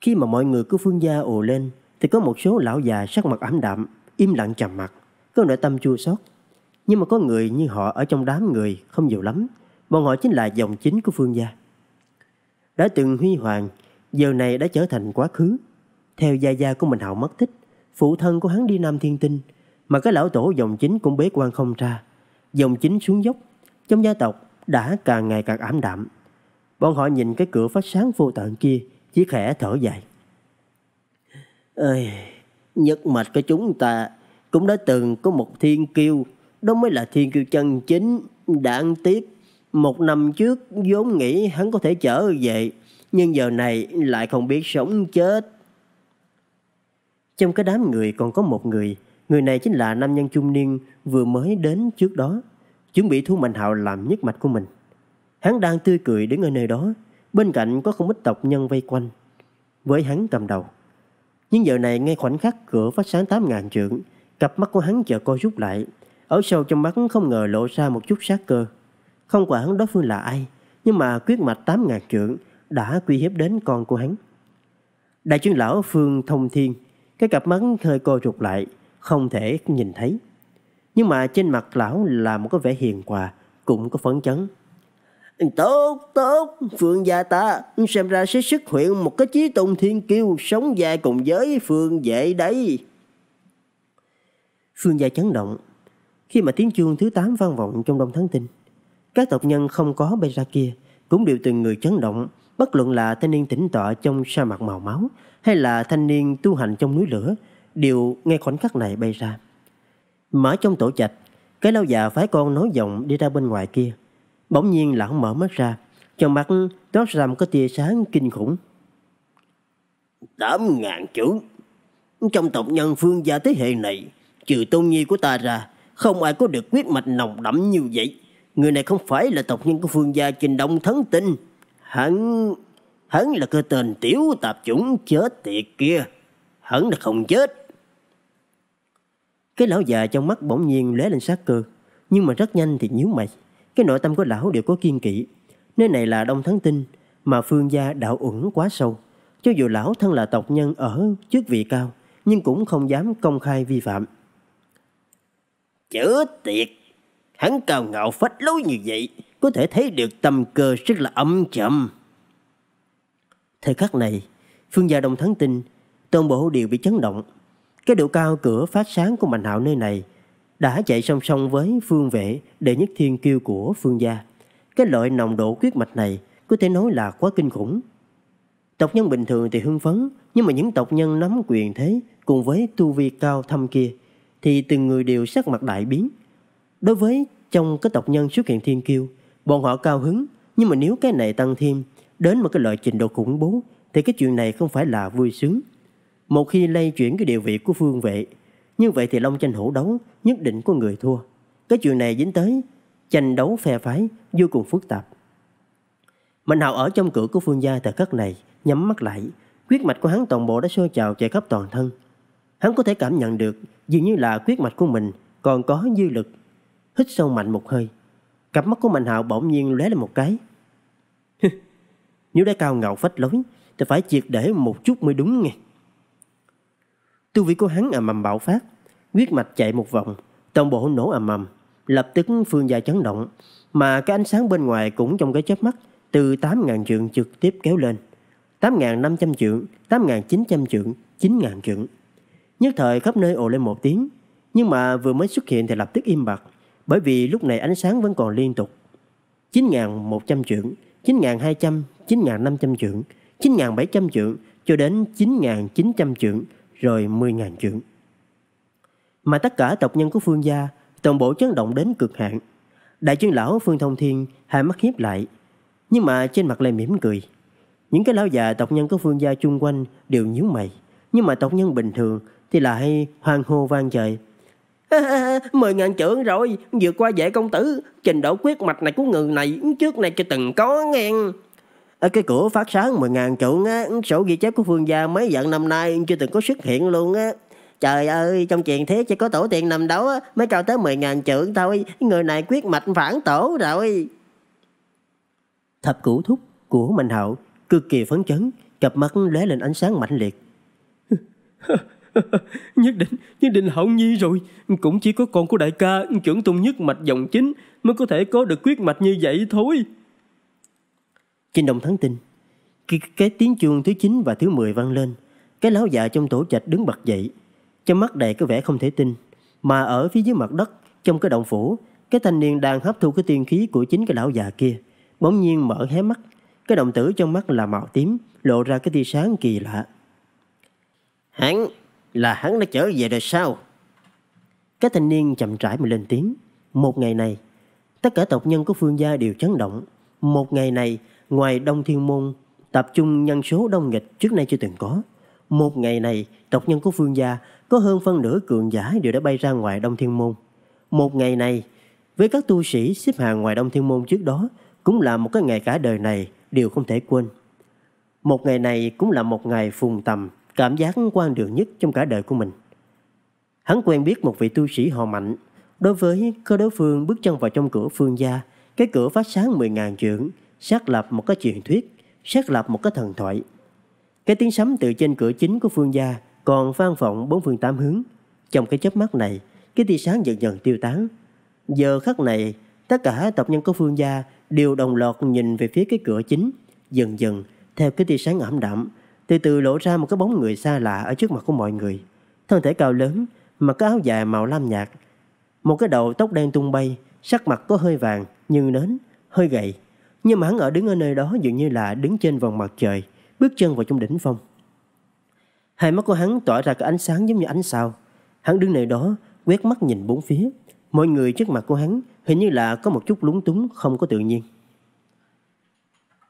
Khi mà mọi người cứ phương gia ồ lên thì có một số lão già sắc mặt ảm đạm, im lặng trầm mặt, có nội tâm chua xót. Nhưng mà có người như họ ở trong đám người không nhiều lắm, bọn họ chính là dòng chính của phương gia. Đã từng huy hoàng, giờ này đã trở thành quá khứ. Theo gia gia của mình hậu mất tích, phụ thân của hắn đi Nam Thiên Tinh, mà cái lão tổ dòng chính cũng bế quan không ra. Dòng chính xuống dốc, trong gia tộc đã càng ngày càng ảm đạm. Bọn họ nhìn cái cửa phát sáng vô tận kia, chí khẽ thở dài. Ơi, nhất mạch của chúng ta cũng đã từng có một thiên kiêu, đó mới là thiên kiêu chân chính, đáng tiếc. Một năm trước vốn nghĩ hắn có thể trở về, nhưng giờ này lại không biết sống chết. Trong cái đám người còn có một người, người này chính là nam nhân trung niên vừa mới đến trước đó, chuẩn bị thu Mạnh Hạo làm nhất mạch của mình. Hắn đang tươi cười đứng ở nơi đó, Bên cạnh có không ít tộc nhân vây quanh Với hắn cầm đầu Nhưng giờ này ngay khoảnh khắc cửa phát sáng 8.000 trượng Cặp mắt của hắn chợt co rút lại Ở sâu trong mắt không ngờ lộ ra một chút sát cơ Không quả hắn đối phương là ai Nhưng mà quyết mạch 8.000 trượng Đã quy hiếp đến con của hắn Đại trưởng lão Phương Thông Thiên Cái cặp mắt hơi co rụt lại Không thể nhìn thấy Nhưng mà trên mặt lão là một cái vẻ hiền hòa Cũng có phấn chấn Tốt, tốt, Phương gia ta xem ra sẽ xuất hiện một cái chí tôn thiên kiêu sống dài cùng với Phương vệ đấy. Phương gia chấn động khi mà tiếng chuông thứ 8 vang vọng trong đông thắng tinh. Các tộc nhân không có bay ra kia cũng đều từng người chấn động, bất luận là thanh niên tỉnh tọa trong sa mạc màu máu hay là thanh niên tu hành trong núi lửa, đều nghe khoảnh khắc này bay ra. mở trong tổ chạch cái lão già phái con nói giọng đi ra bên ngoài kia Bỗng nhiên lão mở mắt ra, trong mắt toát ra một cái tia sáng kinh khủng. Tám ngàn chữ. Trong tộc nhân phương gia thế hệ này, trừ tôn nhi của ta ra, không ai có được quyết mạch nồng đậm như vậy. Người này không phải là tộc nhân của phương gia trình đông thấn tinh. Hắn... Hắn là cơ tên tiểu tạp chủng chết tiệt kia. Hắn là không chết. Cái lão già trong mắt bỗng nhiên lóe lên sát cơ, nhưng mà rất nhanh thì nhíu mày. Cái nội tâm của lão đều có kiên kỵ. Nơi này là Đông Thắng Tinh, mà phương gia đạo ẩn quá sâu. Cho dù lão thân là tộc nhân ở chức vị cao, nhưng cũng không dám công khai vi phạm. Chữa tiệt! Hắn cao ngạo phách lối như vậy, có thể thấy được tâm cơ rất là âm chậm. Thời khắc này, phương gia Đông Thắng Tinh, toàn bộ đều bị chấn động. Cái độ cao cửa phát sáng của mạnh hạo nơi này đã chạy song song với phương vệ đệ nhất thiên kiêu của phương gia. Cái loại nồng độ quyết mạch này có thể nói là quá kinh khủng. Tộc nhân bình thường thì hưng phấn, nhưng mà những tộc nhân nắm quyền thế cùng với tu vi cao thâm kia thì từng người đều sắc mặt đại biến. Đối với trong cái tộc nhân xuất hiện thiên kiêu, bọn họ cao hứng, nhưng mà nếu cái này tăng thêm đến một cái loại trình độ khủng bố thì cái chuyện này không phải là vui sướng. Một khi lay chuyển cái địa vị của phương vệ như vậy thì Long tranh hổ đấu nhất định có người thua. Cái chuyện này dính tới tranh đấu phe phái vô cùng phức tạp. Mạnh Hào ở trong cửa của Phương gia thời khắc này nhắm mắt lại, huyết mạch của hắn toàn bộ đã sôi trào chạy khắp toàn thân. Hắn có thể cảm nhận được dường như là huyết mạch của mình còn có dư lực. Hít sâu mạnh một hơi, cặp mắt của Mạnh Hào bỗng nhiên lóe lên một cái. Nếu đã cao ngạo phách lối thì phải triệt để một chút mới đúng nghe tư vị của hắn ầm ầm bạo phát, huyết mạch chạy một vòng, toàn bộ nổ ầm ầm, lập tức phương gia chấn động, mà cái ánh sáng bên ngoài cũng trong cái chớp mắt từ 8.000 trượng trực tiếp kéo lên. 8.500 trượng, 8.900 trượng, 9.000 trượng. Nhất thời khắp nơi ồ lên một tiếng, nhưng mà vừa mới xuất hiện thì lập tức im bặt, bởi vì lúc này ánh sáng vẫn còn liên tục. 9.100 trượng, 9.200, 9.500 trượng, 9.700 trượng cho đến 9.900 trượng rồi 10.000 trượng. Mà tất cả tộc nhân của Phương gia toàn bộ chấn động đến cực hạn. Đại trưởng lão Phương Thông Thiên hai mắt hiếp lại, nhưng mà trên mặt lại mỉm cười. Những cái lão già tộc nhân của Phương gia chung quanh đều nhíu mày, nhưng mà tộc nhân bình thường thì lại hoan hô vang trời. Mười ngàn trưởng rồi, vượt qua dễ công tử, trình độ quyết mạch này của người này trước này chưa từng có ngang. Ở cái cửa phát sáng mười ngàn chuộng á, sổ ghi chép của phương gia mấy dặn năm nay chưa từng có xuất hiện luôn á. Trời ơi, trong truyền thế chỉ có tổ tiên nằm đấu á, mới cao tới mười ngàn trượng thôi. Người này quyết mạch phản tổ rồi. Thập cửu thúc của Mạnh hậu cực kỳ phấn chấn, cặp mắt lóe lên ánh sáng mạnh liệt. nhất định, nhất định hậu nhi rồi. Cũng chỉ có con của đại ca trưởng tôn nhất mạch dòng chính mới có thể có được quyết mạch như vậy thôi. Trên đồng thắng tinh, khi cái tiếng chuông thứ 9 và thứ 10 vang lên, cái lão già trong tổ trạch đứng bật dậy, trong mắt đầy cái vẻ không thể tin, mà ở phía dưới mặt đất trong cái động phủ, cái thanh niên đang hấp thu cái tiên khí của chính cái lão già kia, bỗng nhiên mở hé mắt, cái đồng tử trong mắt là màu tím, lộ ra cái tia sáng kỳ lạ. Hắn là hắn đã trở về rồi sao? Cái thanh niên chậm rãi mà lên tiếng. Một ngày này, tất cả tộc nhân của Phương gia đều chấn động. Một ngày này, ngoài Đông Thiên Môn, tập trung nhân số đông nghịch trước nay chưa từng có. Một ngày này, tộc nhân của Phương gia có hơn phân nửa cường giả đều đã bay ra ngoài Đông Thiên Môn. Một ngày này, với các tu sĩ xếp hàng ngoài Đông Thiên Môn trước đó, cũng là một cái ngày cả đời này đều không thể quên. Một ngày này cũng là một ngày phùng tầm, cảm giác quan đường nhất trong cả đời của mình. Hắn quen biết một vị tu sĩ họ mạnh. Đối với cơ đối phương bước chân vào trong cửa phương gia, cái cửa phát sáng 10.000 trượng, xác lập một cái truyền thuyết, xác lập một cái thần thoại. Cái tiếng sấm từ trên cửa chính của Phương gia còn vang vọng bốn phương tám hướng. Trong cái chớp mắt này, cái tia sáng dần dần tiêu tán. Giờ khắc này, tất cả tộc nhân của Phương gia đều đồng loạt nhìn về phía cái cửa chính, dần dần theo cái tia sáng ảm đạm, từ từ lộ ra một cái bóng người xa lạ ở trước mặt của mọi người. Thân thể cao lớn, mặc áo dài màu lam nhạt, một cái đầu tóc đen tung bay, sắc mặt có hơi vàng nhưng nến, hơi gầy, nhưng mà hắn ở đứng ở nơi đó dường như là đứng trên vòng mặt trời, bước chân vào trong đỉnh phong. Hai mắt của hắn tỏa ra cái ánh sáng giống như ánh sao. Hắn đứng nơi đó, quét mắt nhìn bốn phía. Mọi người trước mặt của hắn hình như là có một chút lúng túng không có tự nhiên.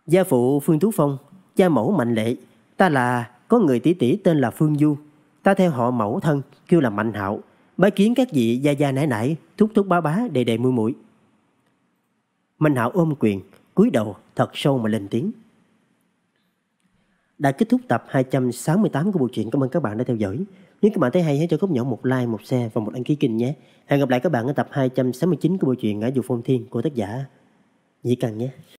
Gia phụ Phương Tú Phong, cha mẫu Mạnh Lệ, ta là có người tỷ tỷ tên là Phương Du, ta theo họ mẫu thân kêu là Mạnh Hạo, bái kiến các vị gia gia nãi nãi, thúc thúc bá bá đệ đệ muội muội. Mạnh Hạo ôm quyền, cúi đầu thật sâu mà lên tiếng. Đã kết thúc tập 268 của bộ truyện. Cảm ơn các bạn đã theo dõi. Nếu các bạn thấy hay hãy cho Cốc Nhỏ một like, một share và một đăng ký kênh nhé. Hẹn gặp lại các bạn ở tập 269 của bộ truyện Ngã Dù Phong Thiên của tác giả Dĩ Cần nhé.